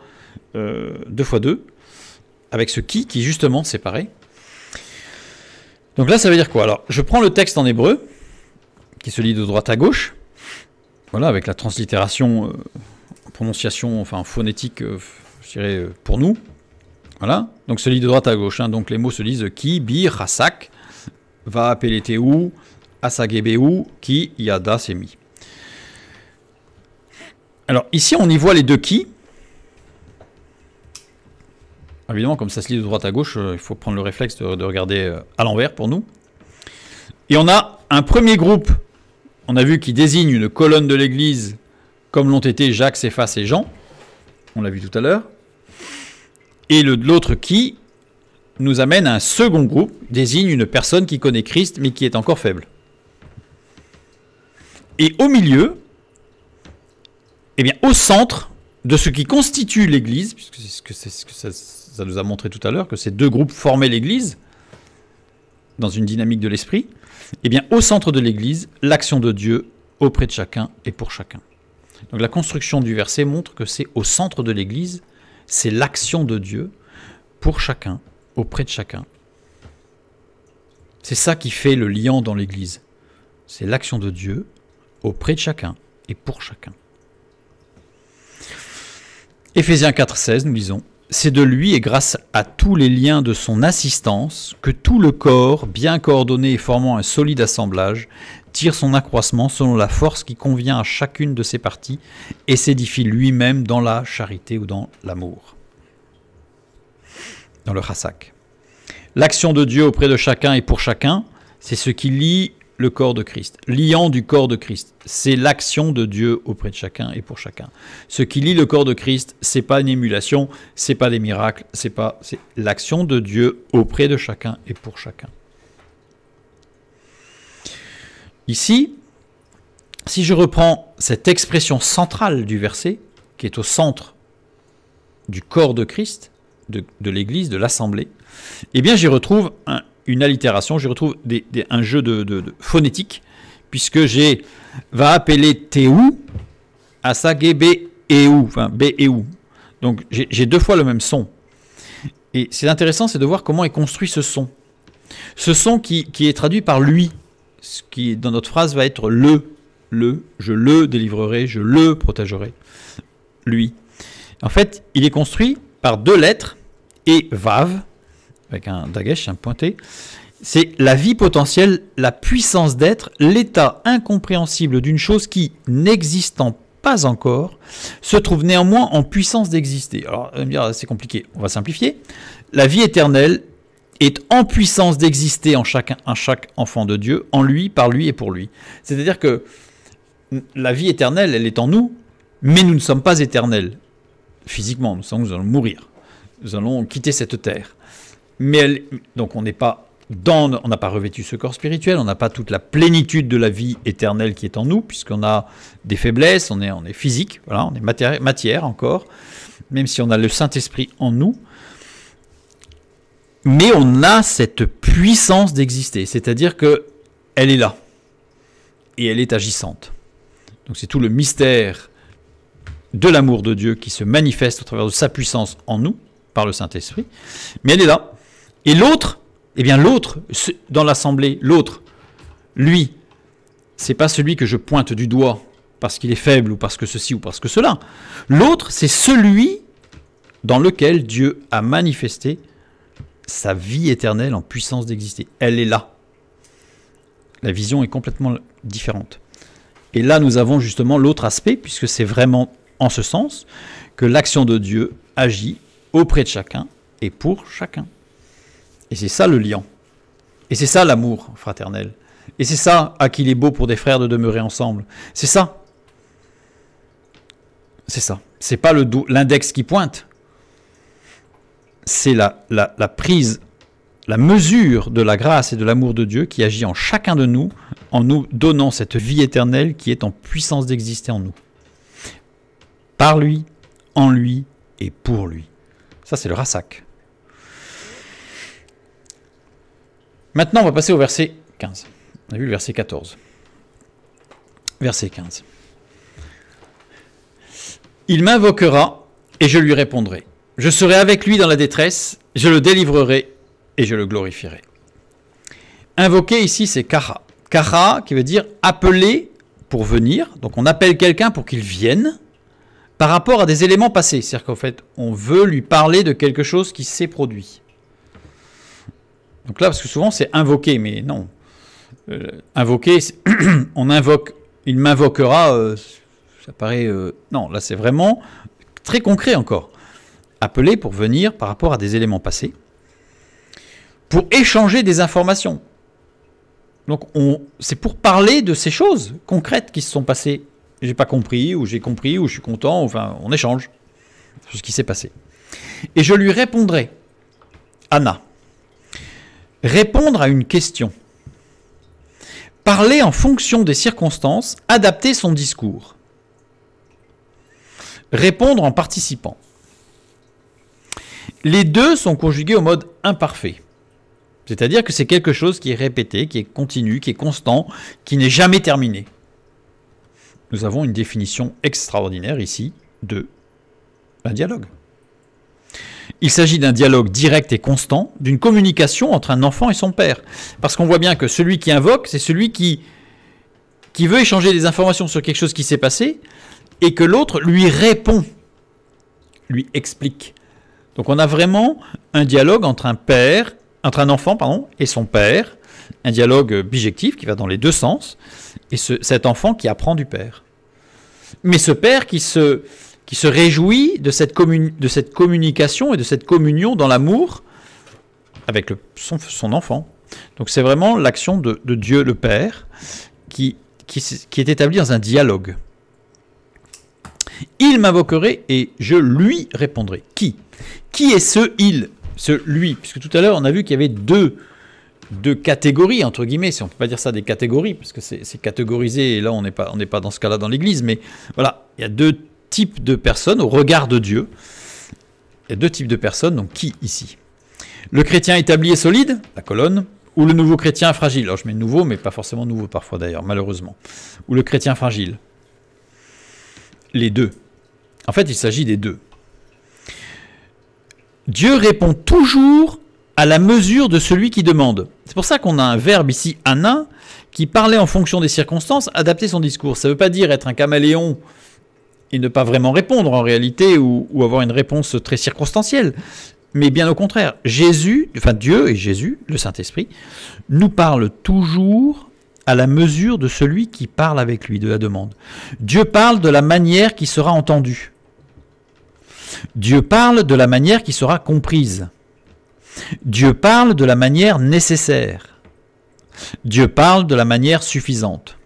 euh, deux fois deux avec ce qui qui justement séparait Donc là ça veut dire quoi Alors je prends le texte en hébreu qui se lit de droite à gauche. Voilà avec la translittération, euh, prononciation, enfin phonétique, je dirais pour nous, voilà, donc se lit de droite à gauche. Hein. Donc les mots se lisent qui, bir, rasak, va appeler teu, qui, yada, semi. Alors ici, on y voit les deux qui. Évidemment, comme ça se lit de droite à gauche, euh, il faut prendre le réflexe de, regarder euh, à l'envers pour nous. Et on a un premier groupe, on a vu, qui désigne une colonne de l'Église, comme l'ont été Jacques, Céphas et Jean. On l'a vu tout à l'heure. Et l'autre qui nous amène à un second groupe, désigne une personne qui connaît Christ mais qui est encore faible. Et au milieu, eh bien, au centre de ce qui constitue l'Église, puisque c'est ce que, ça, nous a montré tout à l'heure, que ces deux groupes formaient l'Église dans une dynamique de l'esprit, eh bien, au centre de l'Église, l'action de Dieu auprès de chacun et pour chacun. Donc la construction du verset montre que c'est au centre de l'Église c'est l'action de Dieu pour chacun, auprès de chacun. C'est ça qui fait le lien dans l'Église. C'est l'action de Dieu auprès de chacun et pour chacun. Éphésiens 4.16, nous lisons, C'est de lui et grâce à tous les liens de son assistance que tout le corps, bien coordonné et formant un solide assemblage, tire son accroissement selon la force qui convient à chacune de ses parties et s'édifie lui-même dans la charité ou dans l'amour. Dans le chassac, L'action de Dieu auprès de chacun et pour chacun, c'est ce qui lie le corps de Christ. Liant du corps de Christ, c'est l'action de Dieu auprès de chacun et pour chacun. Ce qui lie le corps de Christ, c'est pas une émulation, c'est pas des miracles, c'est pas c'est l'action de Dieu auprès de chacun et pour chacun. Ici, si je reprends cette expression centrale du verset, qui est au centre du corps de Christ, de, l'Église, de l'Assemblée, eh bien j'y retrouve une allitération, j'y retrouve un jeu de, phonétique, puisque j'ai va appeler Théou à sa e, enfin Bééou. E, Donc j'ai deux fois le même son. Et c'est intéressant, c'est de voir comment est construit ce son. Ce son qui, qui est traduit par lui, ce qui dans notre phrase va être le, le, je le délivrerai, je le protégerai, lui. En fait, il est construit par deux lettres et vav, avec un dagesh, un pointé. C'est la vie potentielle, la puissance d'être, l'état incompréhensible d'une chose qui, n'existant pas encore, se trouve néanmoins en puissance d'exister. Alors, c'est compliqué, on va simplifier. La vie éternelle est en puissance d'exister en chacun, en chaque enfant de Dieu, en lui, par lui et pour lui. C'est-à-dire que la vie éternelle, elle est en nous, mais nous ne sommes pas éternels. Physiquement, nous sommes allons mourir. Nous allons quitter cette terre. Mais donc on n'est pas dans, on n'a pas revêtu ce corps spirituel, on n'a pas toute la plénitude de la vie éternelle qui est en nous, puisqu'on a des faiblesses, on est, on est physique, voilà, on est matière encore, même si on a le Saint-Esprit en nous, mais on a cette puissance d'exister, c'est-à-dire que elle est là et elle est agissante. Donc c'est tout le mystère de l'amour de Dieu qui se manifeste au travers de sa puissance en nous par le Saint-Esprit, mais elle est là. Et l'autre, eh bien l'autre dans l'assemblée, l'autre, lui, c'est pas celui que je pointe du doigt parce qu'il est faible ou parce que ceci ou parce que cela. L'autre, c'est celui dans lequel Dieu a manifesté sa vie éternelle en puissance d'exister. Elle est là. La vision est complètement différente. Et là, nous avons justement l'autre aspect, puisque c'est vraiment en ce sens que l'action de Dieu agit auprès de chacun et pour chacun. Et c'est ça le lien. Et c'est ça l'amour fraternel. Et c'est ça à qui il est beau pour des frères de demeurer ensemble. C'est ça. C'est ça. C'est pas l'index qui pointe c'est la, prise, la mesure de la grâce et de l'amour de Dieu qui agit en chacun de nous, en nous donnant cette vie éternelle qui est en puissance d'exister en nous. Par lui, en lui et pour lui. Ça, c'est le rassac. Maintenant, on va passer au verset 15. On a vu le verset 14. Verset 15. Il m'invoquera et je lui répondrai. Je serai avec lui dans la détresse, je le délivrerai et je le glorifierai. Invoquer ici, c'est kara. Kara qui veut dire appeler pour venir. Donc on appelle quelqu'un pour qu'il vienne par rapport à des éléments passés. C'est-à-dire qu'en fait, on veut lui parler de quelque chose qui s'est produit. Donc là, parce que souvent c'est invoquer, mais non. Euh, invoquer, on invoque, il m'invoquera, euh, ça paraît... Euh, non, là c'est vraiment très concret encore. Appeler pour venir par rapport à des éléments passés, pour échanger des informations. Donc c'est pour parler de ces choses concrètes qui se sont passées. J'ai pas compris, ou j'ai compris, ou je suis content, enfin on échange sur ce qui s'est passé. Et je lui répondrai, Anna, répondre à une question. Parler en fonction des circonstances, adapter son discours. Répondre en participant. Les deux sont conjugués au mode imparfait. C'est-à-dire que c'est quelque chose qui est répété, qui est continu, qui est constant, qui n'est jamais terminé. Nous avons une définition extraordinaire ici de un dialogue. Il s'agit d'un dialogue direct et constant, d'une communication entre un enfant et son père. Parce qu'on voit bien que celui qui invoque, c'est celui qui, qui veut échanger des informations sur quelque chose qui s'est passé, et que l'autre lui répond, lui explique. Donc on a vraiment un dialogue entre un père, entre un enfant pardon, et son père, un dialogue euh, bijectif qui va dans les deux sens, et cet enfant qui apprend du père. Mais ce père qui se, qui se réjouit de cette, de cette communication et de cette communion dans l'amour avec son, son, enfant. Donc c'est vraiment l'action de, de, Dieu le Père qui, qui, qui est établie dans un dialogue. Il m'invoquerait et je lui répondrai. Qui Qui est ce il Ce lui Puisque tout à l'heure, on a vu qu'il y avait deux, deux catégories, entre guillemets, si on ne peut pas dire ça des catégories, parce que c'est catégorisé, et là, on n'est pas, pas dans ce cas-là dans l'Église, mais voilà, il y a deux types de personnes au regard de Dieu. Il y a deux types de personnes, donc qui ici Le chrétien établi et solide, la colonne, ou le nouveau chrétien fragile. Alors je mets nouveau, mais pas forcément nouveau parfois d'ailleurs, malheureusement. Ou le chrétien fragile les deux. En fait, il s'agit des deux. Dieu répond toujours à la mesure de celui qui demande. C'est pour ça qu'on a un verbe ici, anin », qui parlait en fonction des circonstances, adapter son discours. Ça ne veut pas dire être un caméléon et ne pas vraiment répondre en réalité ou, avoir une réponse très circonstancielle. Mais bien au contraire, Jésus, enfin Dieu et Jésus, le Saint-Esprit, nous parlent toujours à la mesure de celui qui parle avec lui, de la demande. Dieu parle de la manière qui sera entendue. Dieu parle de la manière qui sera comprise. Dieu parle de la manière nécessaire. Dieu parle de la manière suffisante.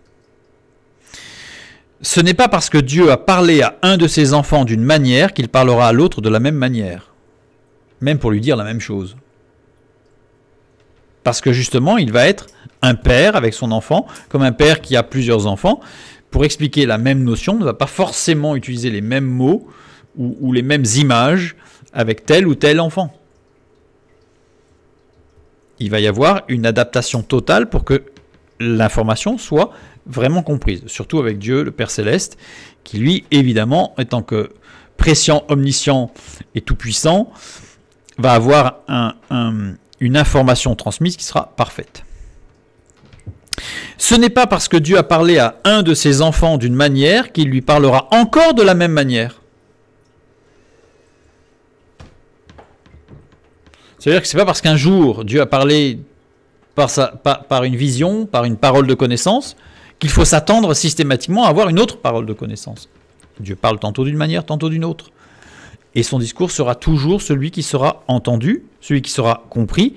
Ce n'est pas parce que Dieu a parlé à un de ses enfants d'une manière qu'il parlera à l'autre de la même manière, même pour lui dire la même chose. Parce que justement, il va être un père avec son enfant, comme un père qui a plusieurs enfants, pour expliquer la même notion, ne va pas forcément utiliser les mêmes mots ou, les mêmes images avec tel ou tel enfant. Il va y avoir une adaptation totale pour que l'information soit vraiment comprise, surtout avec Dieu, le Père céleste, qui lui, évidemment, étant que prescient, omniscient et tout-puissant, va avoir une information transmise qui sera parfaite. Ce n'est pas parce que Dieu a parlé à un de ses enfants d'une manière qu'il lui parlera encore de la même manière. C'est-à-dire que ce n'est pas parce qu'un jour Dieu a parlé par, par, une vision, par une parole de connaissance, qu'il faut s'attendre systématiquement à avoir une autre parole de connaissance. Dieu parle tantôt d'une manière, tantôt d'une autre. Et son discours sera toujours celui qui sera entendu, celui qui sera compris,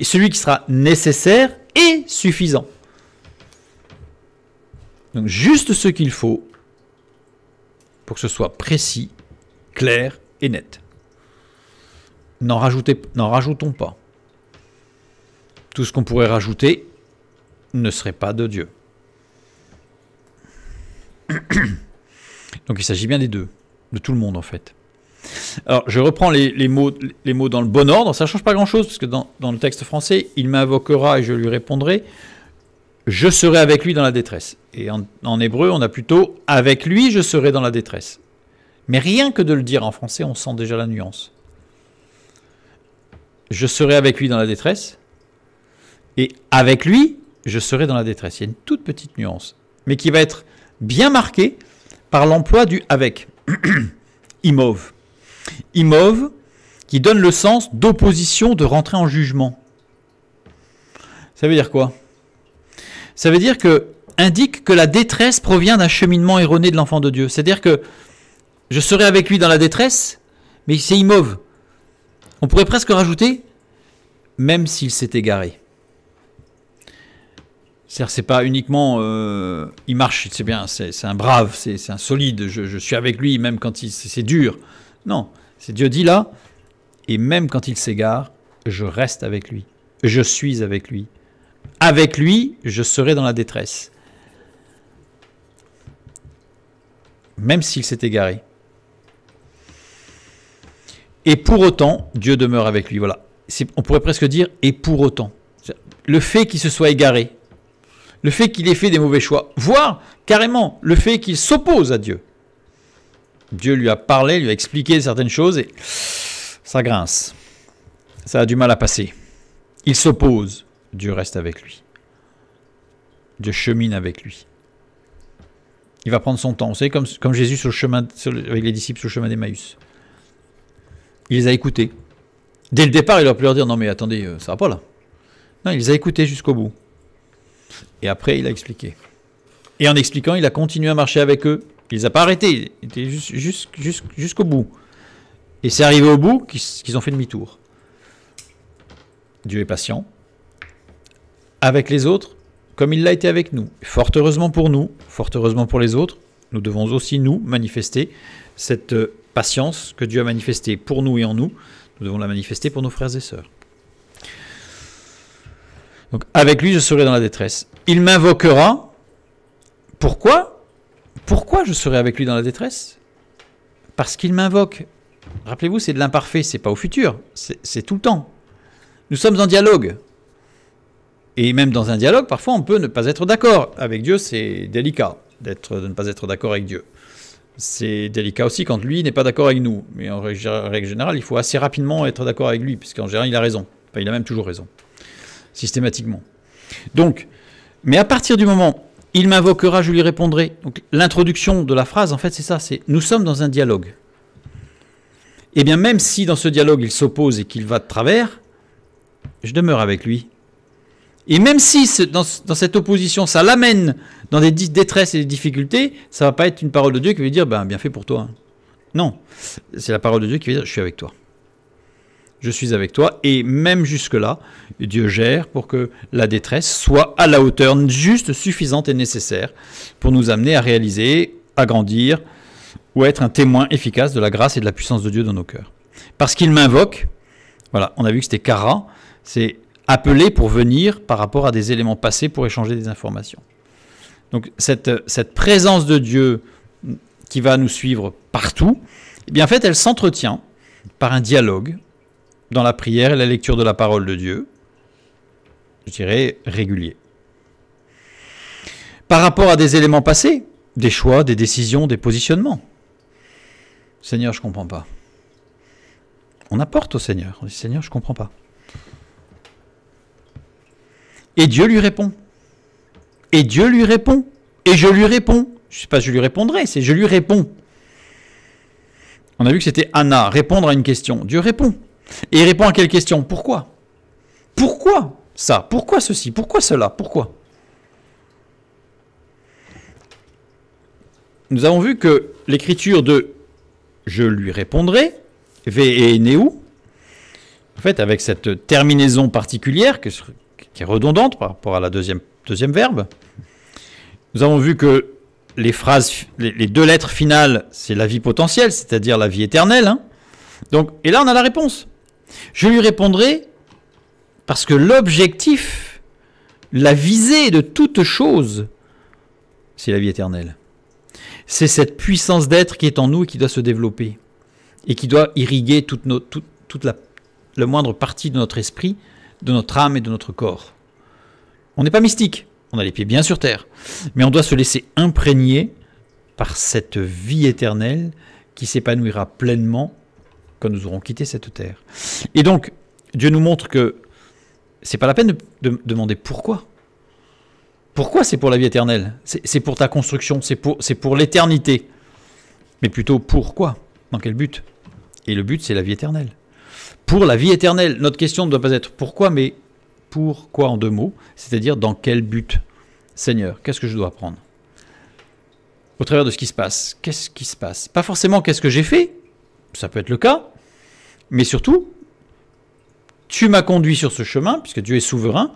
et celui qui sera nécessaire et suffisant. Donc juste ce qu'il faut pour que ce soit précis, clair et net. N'en rajoutons pas. Tout ce qu'on pourrait rajouter ne serait pas de Dieu. Donc il s'agit bien des deux, de tout le monde en fait. Alors, je reprends les, mots, dans le bon ordre. Ça ne change pas grand-chose, parce que dans, dans, le texte français, il m'invoquera et je lui répondrai je serai avec lui dans la détresse. Et en, hébreu, on a plutôt avec lui, je serai dans la détresse. Mais rien que de le dire en français, on sent déjà la nuance. Je serai avec lui dans la détresse. Et avec lui, je serai dans la détresse. Il y a une toute petite nuance, mais qui va être bien marquée par l'emploi du avec. Imov. Imov, qui donne le sens d'opposition, de rentrer en jugement. Ça veut dire quoi ça veut dire que indique que la détresse provient d'un cheminement erroné de l'enfant de Dieu. C'est-à-dire que je serai avec lui dans la détresse, mais il s'est immove. On pourrait presque rajouter, même s'il s'est égaré. C'est-à-dire, c'est pas uniquement euh, il marche, c'est bien, c'est un brave, c'est un solide, je, je, suis avec lui même quand c'est dur. Non, c'est Dieu dit là, et même quand il s'égare, je reste avec lui, je suis avec lui. Avec lui, je serai dans la détresse. Même s'il s'est égaré. Et pour autant, Dieu demeure avec lui. Voilà. On pourrait presque dire et pour autant. Le fait qu'il se soit égaré, le fait qu'il ait fait des mauvais choix, voire carrément le fait qu'il s'oppose à Dieu. Dieu lui a parlé, lui a expliqué certaines choses et ça grince. Ça a du mal à passer. Il s'oppose. Dieu reste avec lui. Dieu chemine avec lui. Il va prendre son temps. Vous savez, comme, Jésus sur le chemin, avec les disciples sur le chemin d'Emmaüs. Il les a écoutés. Dès le départ, il a pu leur dire Non, mais attendez, euh, ça va pas là. Non, il les a écoutés jusqu'au bout. Et après, il a expliqué. Et en expliquant, il a continué à marcher avec eux. Il les a pas arrêtés. Il jusqu'au bout. Et c'est arrivé au bout qu'ils ont fait demi-tour. Dieu est patient avec les autres comme il l'a été avec nous. Fort heureusement pour nous, fort heureusement pour les autres, nous devons aussi, nous, manifester cette euh, patience que Dieu a manifestée pour nous et en nous. Nous devons la manifester pour nos frères et sœurs. Donc avec lui, je serai dans la détresse. Il m'invoquera. Pourquoi Pourquoi je serai avec lui dans la détresse Parce qu'il m'invoque. Rappelez-vous, c'est de l'imparfait, c'est pas au futur, c'est tout le temps. Nous sommes en dialogue. Et même dans un dialogue, parfois, on peut ne pas être d'accord. Avec Dieu, c'est délicat d'être, de ne pas être d'accord avec Dieu. C'est délicat aussi quand lui n'est pas d'accord avec nous. Mais en règle générale, il faut assez rapidement être d'accord avec lui, puisqu'en général, il a raison. Enfin, il a même toujours raison, systématiquement. Donc, mais à partir du moment, il m'invoquera, je lui répondrai. Donc, l'introduction de la phrase, en fait, c'est ça c'est nous sommes dans un dialogue. Et eh bien, même si dans ce dialogue, il s'oppose et qu'il va de travers, je demeure avec lui et même si dans, cette opposition, ça l'amène dans des détresses et des difficultés, ça va pas être une parole de Dieu qui veut dire ben, bien fait pour toi. Hein. Non, c'est la parole de Dieu qui veut dire je suis avec toi. Je suis avec toi. Et même jusque-là, Dieu gère pour que la détresse soit à la hauteur juste, suffisante et nécessaire pour nous amener à réaliser, à grandir ou à être un témoin efficace de la grâce et de la puissance de Dieu dans nos cœurs. Parce qu'il m'invoque, voilà, on a vu que c'était Kara, c'est appelés pour venir par rapport à des éléments passés pour échanger des informations. Donc cette, présence de Dieu qui va nous suivre partout, eh bien en fait elle s'entretient par un dialogue dans la prière et la lecture de la parole de Dieu, je dirais régulier. Par rapport à des éléments passés, des choix, des décisions, des positionnements. Seigneur, je ne comprends pas. On apporte au Seigneur. On dit Seigneur, je ne comprends pas. Et Dieu lui répond. Et Dieu lui répond. Et je lui réponds. Je ne sais pas, je lui répondrai, c'est je lui réponds. On a vu que c'était Anna, répondre à une question. Dieu répond. Et il répond à quelle question Pourquoi Pourquoi ça Pourquoi ceci Pourquoi cela Pourquoi Nous avons vu que l'écriture de je lui répondrai, ve » et en fait, avec cette terminaison particulière que, qui est redondante par rapport à la deuxième, deuxième verbe. Nous avons vu que les phrases, les, deux lettres finales, c'est la vie potentielle, c'est-à-dire la vie éternelle. Hein. Donc, et là, on a la réponse. Je lui répondrai parce que l'objectif, la visée de toute chose, c'est la vie éternelle. C'est cette puissance d'être qui est en nous et qui doit se développer et qui doit irriguer toute, la moindre partie de notre esprit de notre âme et de notre corps. On n'est pas mystique, on a les pieds bien sur terre, mais on doit se laisser imprégner par cette vie éternelle qui s'épanouira pleinement quand nous aurons quitté cette terre. Et donc, Dieu nous montre que c'est pas la peine de, demander pourquoi. Pourquoi c'est pour la vie éternelle C'est pour ta construction, c'est pour l'éternité. Mais plutôt pourquoi Dans quel but Et le but, c'est la vie éternelle pour la vie éternelle. Notre question ne doit pas être pourquoi, mais pourquoi en deux mots, c'est-à-dire dans quel but Seigneur, qu'est-ce que je dois apprendre Au travers de ce qui se passe, qu'est-ce qui se passe Pas forcément qu'est-ce que j'ai fait, ça peut être le cas, mais surtout, tu m'as conduit sur ce chemin, puisque Dieu est souverain,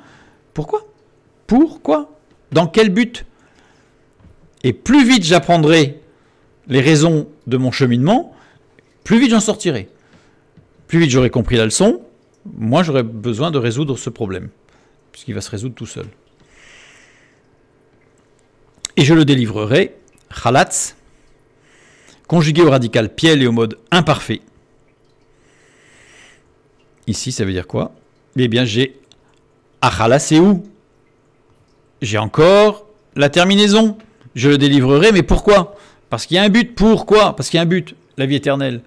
pourquoi Pourquoi Dans quel but Et plus vite j'apprendrai les raisons de mon cheminement, plus vite j'en sortirai. Plus vite j'aurai compris la leçon, moins j'aurai besoin de résoudre ce problème, puisqu'il va se résoudre tout seul. Et je le délivrerai, halatz, conjugué au radical piel et au mode imparfait. Ici, ça veut dire quoi Eh bien, j'ai où J'ai encore la terminaison. Je le délivrerai, mais pourquoi Parce qu'il y a un but. Pourquoi Parce qu'il y a un but, la vie éternelle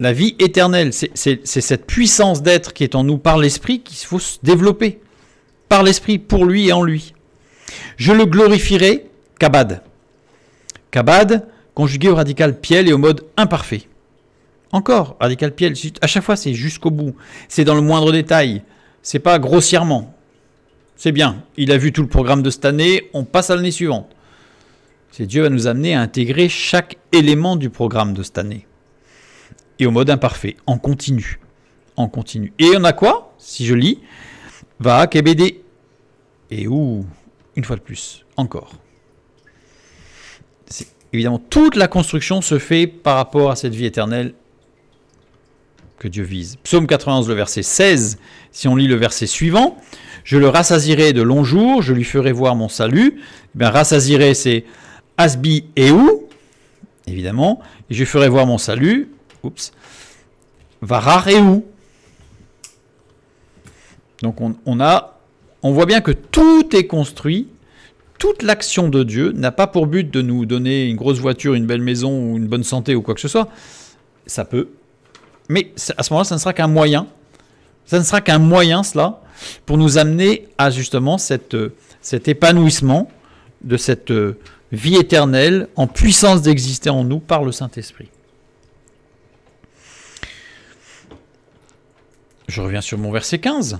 la vie éternelle. C'est cette puissance d'être qui est en nous par l'esprit qu'il faut se développer. Par l'esprit, pour lui et en lui. Je le glorifierai, kabad. Kabad, conjugué au radical piel et au mode imparfait. Encore, radical piel, à chaque fois c'est jusqu'au bout, c'est dans le moindre détail, c'est pas grossièrement. C'est bien, il a vu tout le programme de cette année, on passe à l'année suivante. C'est Dieu va nous amener à intégrer chaque élément du programme de cette année et au mode imparfait, en continu. En continu. Et on a quoi Si je lis, va KBD. Et où une fois de plus, encore. Évidemment, toute la construction se fait par rapport à cette vie éternelle que Dieu vise. Psaume 91, le verset 16, si on lit le verset suivant, je le rassasirai de longs jours, je lui ferai voir mon salut. Eh rassasirai, c'est Asbi et où évidemment, je lui ferai voir mon salut. Oups. Va Donc on, on, a, on voit bien que tout est construit. Toute l'action de Dieu n'a pas pour but de nous donner une grosse voiture, une belle maison ou une bonne santé ou quoi que ce soit. Ça peut. Mais à ce moment-là, ça ne sera qu'un moyen. Ça ne sera qu'un moyen, cela, pour nous amener à justement cette, euh, cet épanouissement de cette euh, vie éternelle en puissance d'exister en nous par le Saint-Esprit. Je reviens sur mon verset 15.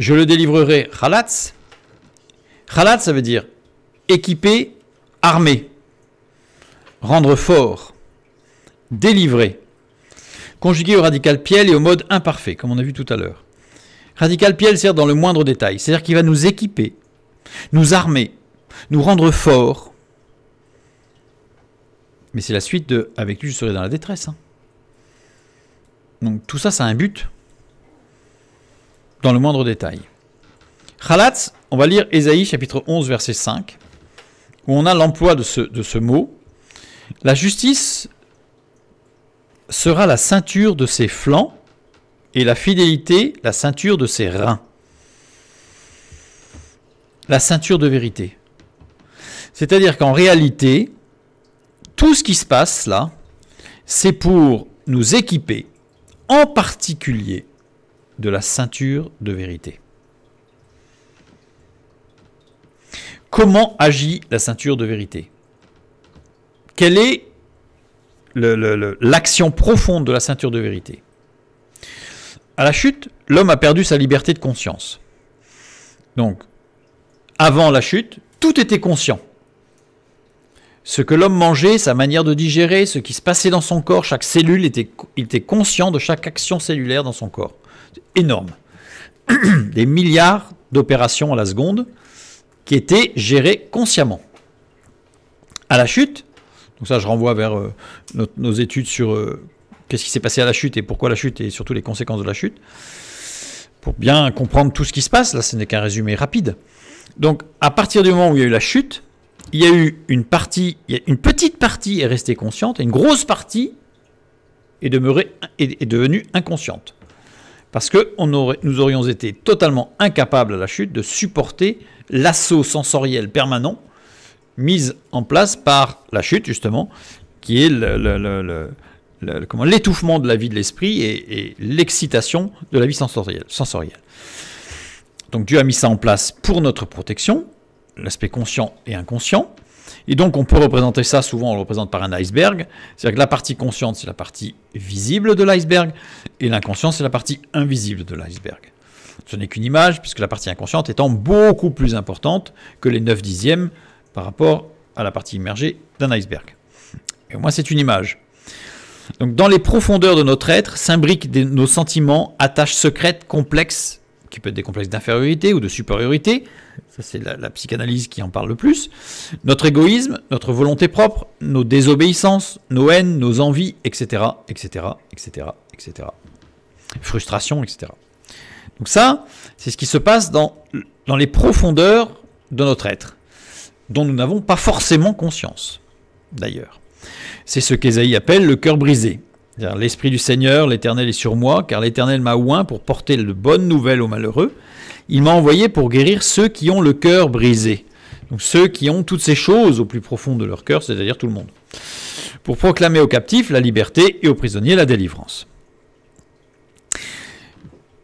Je le délivrerai Khalatz. Khalatz, ça veut dire équiper, armé, rendre fort, délivrer. Conjugué au radical piel et au mode imparfait, comme on a vu tout à l'heure. Radical piel sert dans le moindre détail, c'est-à-dire qu'il va nous équiper, nous armer, nous rendre fort. Mais c'est la suite de Avec lui, je serai dans la détresse. Hein. Donc tout ça, ça a un but dans le moindre détail. Khalatz, on va lire Ésaïe chapitre 11 verset 5, où on a l'emploi de ce, de ce mot. La justice sera la ceinture de ses flancs et la fidélité la ceinture de ses reins. La ceinture de vérité. C'est-à-dire qu'en réalité, tout ce qui se passe là, c'est pour nous équiper, en particulier de la ceinture de vérité. Comment agit la ceinture de vérité Quelle est l'action profonde de la ceinture de vérité À la chute, l'homme a perdu sa liberté de conscience. Donc, avant la chute, tout était conscient. Ce que l'homme mangeait, sa manière de digérer, ce qui se passait dans son corps, chaque cellule était, il était conscient de chaque action cellulaire dans son corps énorme. Des milliards d'opérations à la seconde qui étaient gérées consciemment. À la chute, donc ça je renvoie vers euh, nos, études sur euh, qu'est-ce qui s'est passé à la chute et pourquoi la chute et surtout les conséquences de la chute, pour bien comprendre tout ce qui se passe, là ce n'est qu'un résumé rapide. Donc à partir du moment où il y a eu la chute, il y a eu une partie, une petite partie est restée consciente et une grosse partie est, demeurée, est devenue inconsciente parce que on nous aurions été totalement incapables à la chute de supporter l'assaut sensoriel permanent mis en place par la chute, justement, qui est le, l'étouffement de la vie de l'esprit et, l'excitation de la vie sensorielle. Donc Dieu a mis ça en place pour notre protection, l'aspect conscient et inconscient, et donc on peut représenter ça, souvent on le représente par un iceberg, c'est-à-dire que la partie consciente c'est la partie visible de l'iceberg, et l'inconscient c'est la partie invisible de l'iceberg. Ce n'est qu'une image, puisque la partie inconsciente étant beaucoup plus importante que les 9 dixièmes par rapport à la partie immergée d'un iceberg. Et au moins c'est une image. Donc dans les profondeurs de notre être s'imbriquent nos sentiments, attaches secrètes, complexes, qui peuvent être des complexes d'infériorité ou de supériorité, ça c'est la, psychanalyse qui en parle le plus, notre égoïsme, notre volonté propre, nos désobéissances, nos haines, nos envies, etc., etc., etc., etc., frustration, etc. Donc ça, c'est ce qui se passe dans, dans les profondeurs de notre être, dont nous n'avons pas forcément conscience, d'ailleurs. C'est ce qu'Esaïe appelle le cœur brisé. L'Esprit du Seigneur, l'Éternel est sur moi, car l'Éternel m'a oint pour porter de bonnes nouvelles aux malheureux il m'a envoyé pour guérir ceux qui ont le cœur brisé. Donc ceux qui ont toutes ces choses au plus profond de leur cœur, c'est-à-dire tout le monde. Pour proclamer aux captifs la liberté et aux prisonniers la délivrance.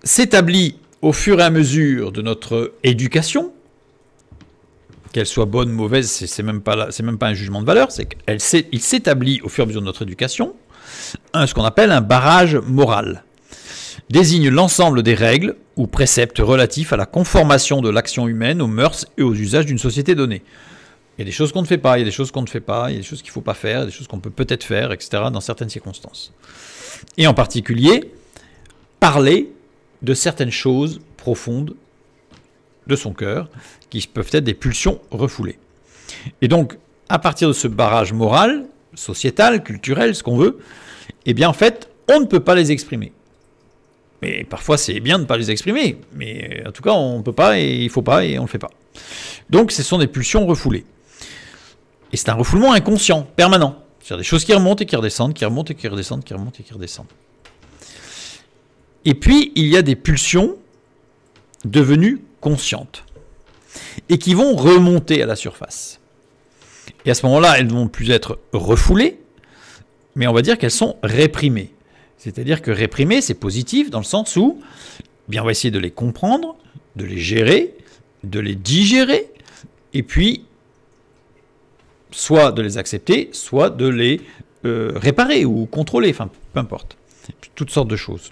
S'établit au fur et à mesure de notre éducation, qu'elle soit bonne, ou mauvaise, c'est même pas même pas un jugement de valeur, c'est qu'il s'établit au fur et à mesure de notre éducation ce qu'on appelle un barrage moral désigne l'ensemble des règles ou préceptes relatifs à la conformation de l'action humaine aux mœurs et aux usages d'une société donnée. Il y a des choses qu'on ne fait pas, il y a des choses qu'on ne fait pas, il y a des choses qu'il ne faut pas faire, des choses qu'on peut peut-être faire, etc., dans certaines circonstances. Et en particulier, parler de certaines choses profondes de son cœur, qui peuvent être des pulsions refoulées. Et donc, à partir de ce barrage moral, sociétal, culturel, ce qu'on veut, eh bien en fait, on ne peut pas les exprimer. Mais parfois, c'est bien de ne pas les exprimer. Mais euh, en tout cas, on ne peut pas et il ne faut pas et on ne le fait pas. Donc, ce sont des pulsions refoulées. Et c'est un refoulement inconscient, permanent. C'est-à-dire des choses qui remontent et qui redescendent, qui remontent et qui redescendent, qui remontent et qui redescendent. Et puis, il y a des pulsions devenues conscientes et qui vont remonter à la surface. Et à ce moment-là, elles ne vont plus être refoulées, mais on va dire qu'elles sont réprimées. C'est-à-dire que réprimer, c'est positif dans le sens où bien, on va essayer de les comprendre, de les gérer, de les digérer, et puis soit de les accepter, soit de les euh, réparer ou contrôler, enfin peu importe, toutes sortes de choses.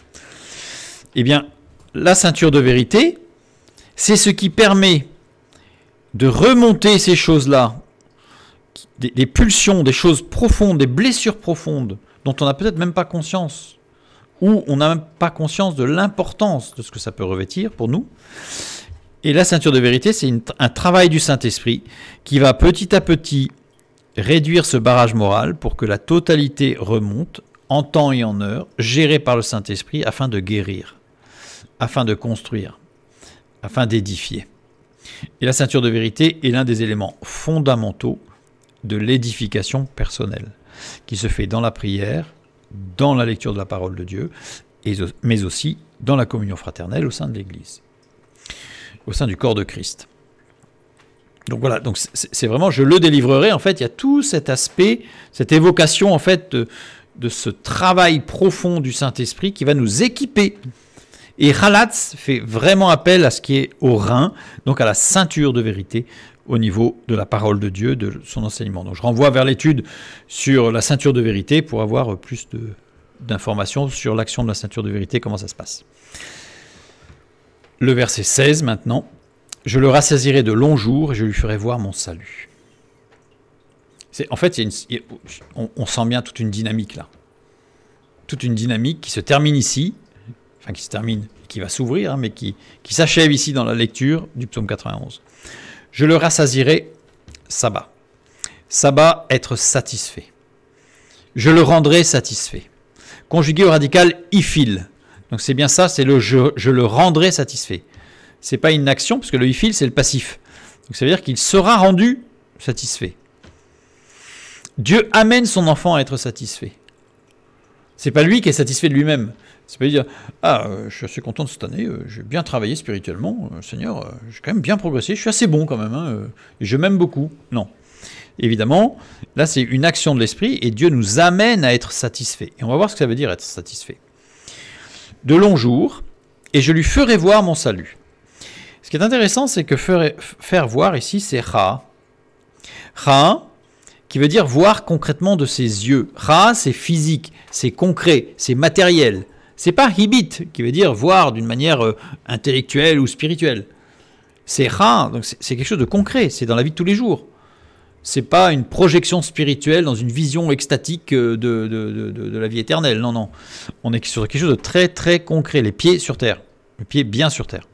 Eh bien, la ceinture de vérité, c'est ce qui permet de remonter ces choses-là, des, pulsions, des choses profondes, des blessures profondes, dont on n'a peut-être même pas conscience, où on n'a même pas conscience de l'importance de ce que ça peut revêtir pour nous. Et la ceinture de vérité, c'est un travail du Saint-Esprit qui va petit à petit réduire ce barrage moral pour que la totalité remonte en temps et en heure, gérée par le Saint-Esprit afin de guérir, afin de construire, afin d'édifier. Et la ceinture de vérité est l'un des éléments fondamentaux de l'édification personnelle, qui se fait dans la prière, dans la lecture de la parole de Dieu, mais aussi dans la communion fraternelle au sein de l'Église, au sein du corps de Christ. Donc voilà, donc c'est vraiment je le délivrerai. En fait, il y a tout cet aspect, cette évocation en fait de, ce travail profond du Saint-Esprit qui va nous équiper. Et Halatz fait vraiment appel à ce qui est au rein, donc à la ceinture de vérité au niveau de la parole de Dieu, de son enseignement. Donc je renvoie vers l'étude sur la ceinture de vérité pour avoir plus d'informations sur l'action de la ceinture de vérité, comment ça se passe. Le verset 16 maintenant. Je le rassasirai de longs jours et je lui ferai voir mon salut. En fait, on, sent bien toute une dynamique là. Toute une dynamique qui se termine ici, enfin qui se termine, qui va s'ouvrir, hein, mais qui, qui s'achève ici dans la lecture du psaume 91. Je le rassasirai, Saba. Saba, être satisfait. Je le rendrai satisfait. Conjugué au radical ifil. Donc c'est bien ça, c'est le je, le rendrai satisfait. C'est pas une action, puisque le ifil, c'est le passif. Donc ça veut dire qu'il sera rendu satisfait. Dieu amène son enfant à être satisfait. C'est pas lui qui est satisfait de lui-même. C'est pas dire Ah, euh, je suis assez content de cette année, euh, j'ai bien travaillé spirituellement, euh, Seigneur, j'ai quand même bien progressé, je suis assez bon quand même, hein, je m'aime beaucoup. Non. Évidemment, là c'est une action de l'esprit et Dieu nous amène à être satisfait. Et on va voir ce que ça veut dire être satisfait. De longs jours, et je lui ferai voir mon salut. Ce qui est intéressant, c'est que faire voir ici, c'est ra. Ra, qui veut dire voir concrètement de ses yeux. Ra, c'est physique, c'est concret, c'est matériel, c'est pas hibit, qui veut dire voir d'une manière euh, intellectuelle ou spirituelle. C'est ra, donc c'est quelque chose de concret, c'est dans la vie de tous les jours. C'est pas une projection spirituelle dans une vision extatique euh, de, la vie éternelle. Non, non. On est sur quelque chose de très, très concret. Les pieds sur terre. le pied bien sur terre.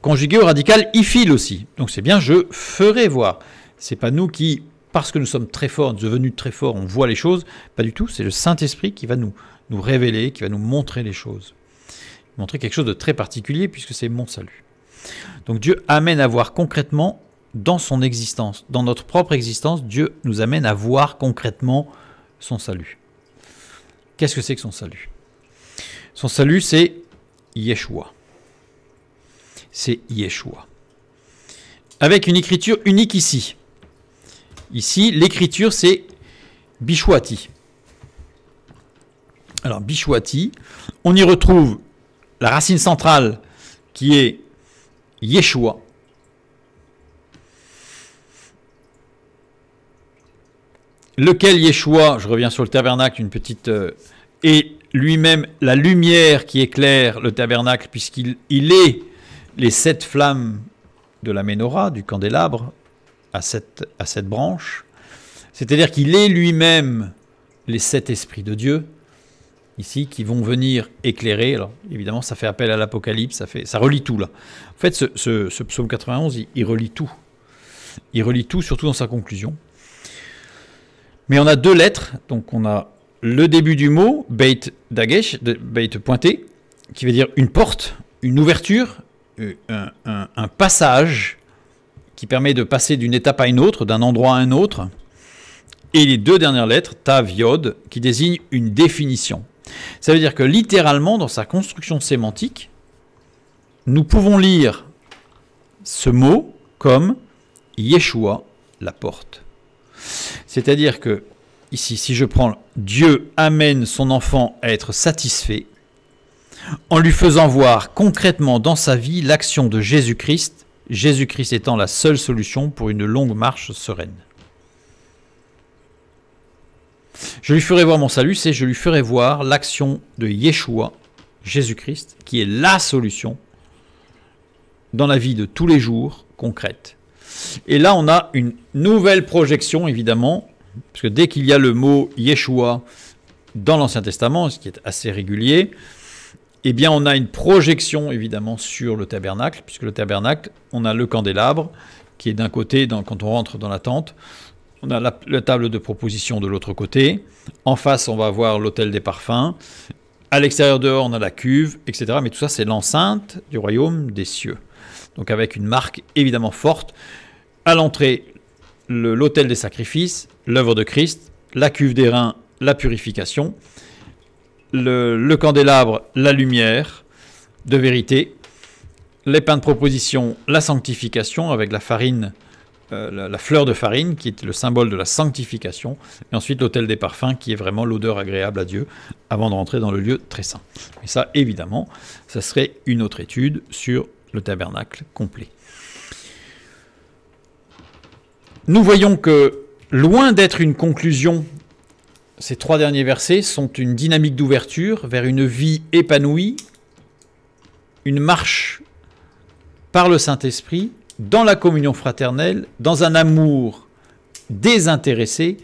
Conjugué au radical ifil aussi. Donc c'est bien je ferai voir. C'est pas nous qui parce que nous sommes très forts, nous devenus très forts, on voit les choses. Pas du tout, c'est le Saint-Esprit qui va nous nous révéler, qui va nous montrer les choses. Montrer quelque chose de très particulier puisque c'est mon salut. Donc Dieu amène à voir concrètement dans son existence, dans notre propre existence, Dieu nous amène à voir concrètement son salut. Qu'est-ce que c'est que son salut Son salut, c'est Yeshua. C'est Yeshua. Avec une écriture unique ici. Ici, l'écriture, c'est Bishwati. Alors, Bishwati, on y retrouve la racine centrale qui est Yeshua. Lequel Yeshua, je reviens sur le tabernacle, une petite. et euh, lui-même la lumière qui éclaire le tabernacle, puisqu'il est les sept flammes de la menorah, du candélabre, à cette, à cette branche. C'est-à-dire qu'il est lui-même les sept esprits de Dieu, ici qui vont venir éclairer. Alors évidemment, ça fait appel à l'Apocalypse, ça, fait, ça relie tout là. En fait, ce, psaume 91, il, relie tout. Il relie tout, surtout dans sa conclusion. Mais on a deux lettres, donc on a le début du mot, Beit Dagesh, Beit pointé, qui veut dire une porte, une ouverture, euh, un, un passage qui permet de passer d'une étape à une autre, d'un endroit à un autre. Et les deux dernières lettres, Tav, Yod, qui désignent une définition. Ça veut dire que littéralement, dans sa construction sémantique, nous pouvons lire ce mot comme Yeshua, la porte. C'est-à-dire que, ici, si je prends Dieu amène son enfant à être satisfait, en lui faisant voir concrètement dans sa vie l'action de Jésus-Christ, Jésus-Christ étant la seule solution pour une longue marche sereine. Je lui ferai voir mon salut, c'est je lui ferai voir l'action de Yeshua, Jésus-Christ, qui est la solution dans la vie de tous les jours concrète. Et là, on a une nouvelle projection, évidemment, parce que dès qu'il y a le mot Yeshua dans l'Ancien Testament, ce qui est assez régulier, eh bien, on a une projection, évidemment, sur le tabernacle, puisque le tabernacle, on a le candélabre, qui est d'un côté, quand on rentre dans la tente, on a la, table de proposition de l'autre côté. En face, on va avoir l'hôtel des parfums. À l'extérieur dehors, on a la cuve, etc. Mais tout ça, c'est l'enceinte du royaume des cieux. Donc avec une marque évidemment forte. À l'entrée, l'autel des sacrifices, l'œuvre de Christ, la cuve des reins, la purification, le, le candélabre, la lumière de vérité, les pains de proposition, la sanctification avec la farine euh, la, fleur de farine, qui est le symbole de la sanctification, et ensuite l'autel des parfums, qui est vraiment l'odeur agréable à Dieu, avant de rentrer dans le lieu très saint. Et ça, évidemment, ça serait une autre étude sur le tabernacle complet. Nous voyons que, loin d'être une conclusion, ces trois derniers versets sont une dynamique d'ouverture vers une vie épanouie, une marche par le Saint-Esprit, dans la communion fraternelle, dans un amour désintéressé,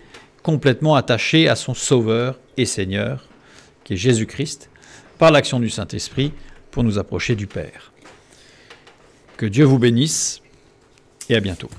complètement attaché à son Sauveur et Seigneur, qui est Jésus-Christ, par l'action du Saint-Esprit, pour nous approcher du Père. Que Dieu vous bénisse et à bientôt.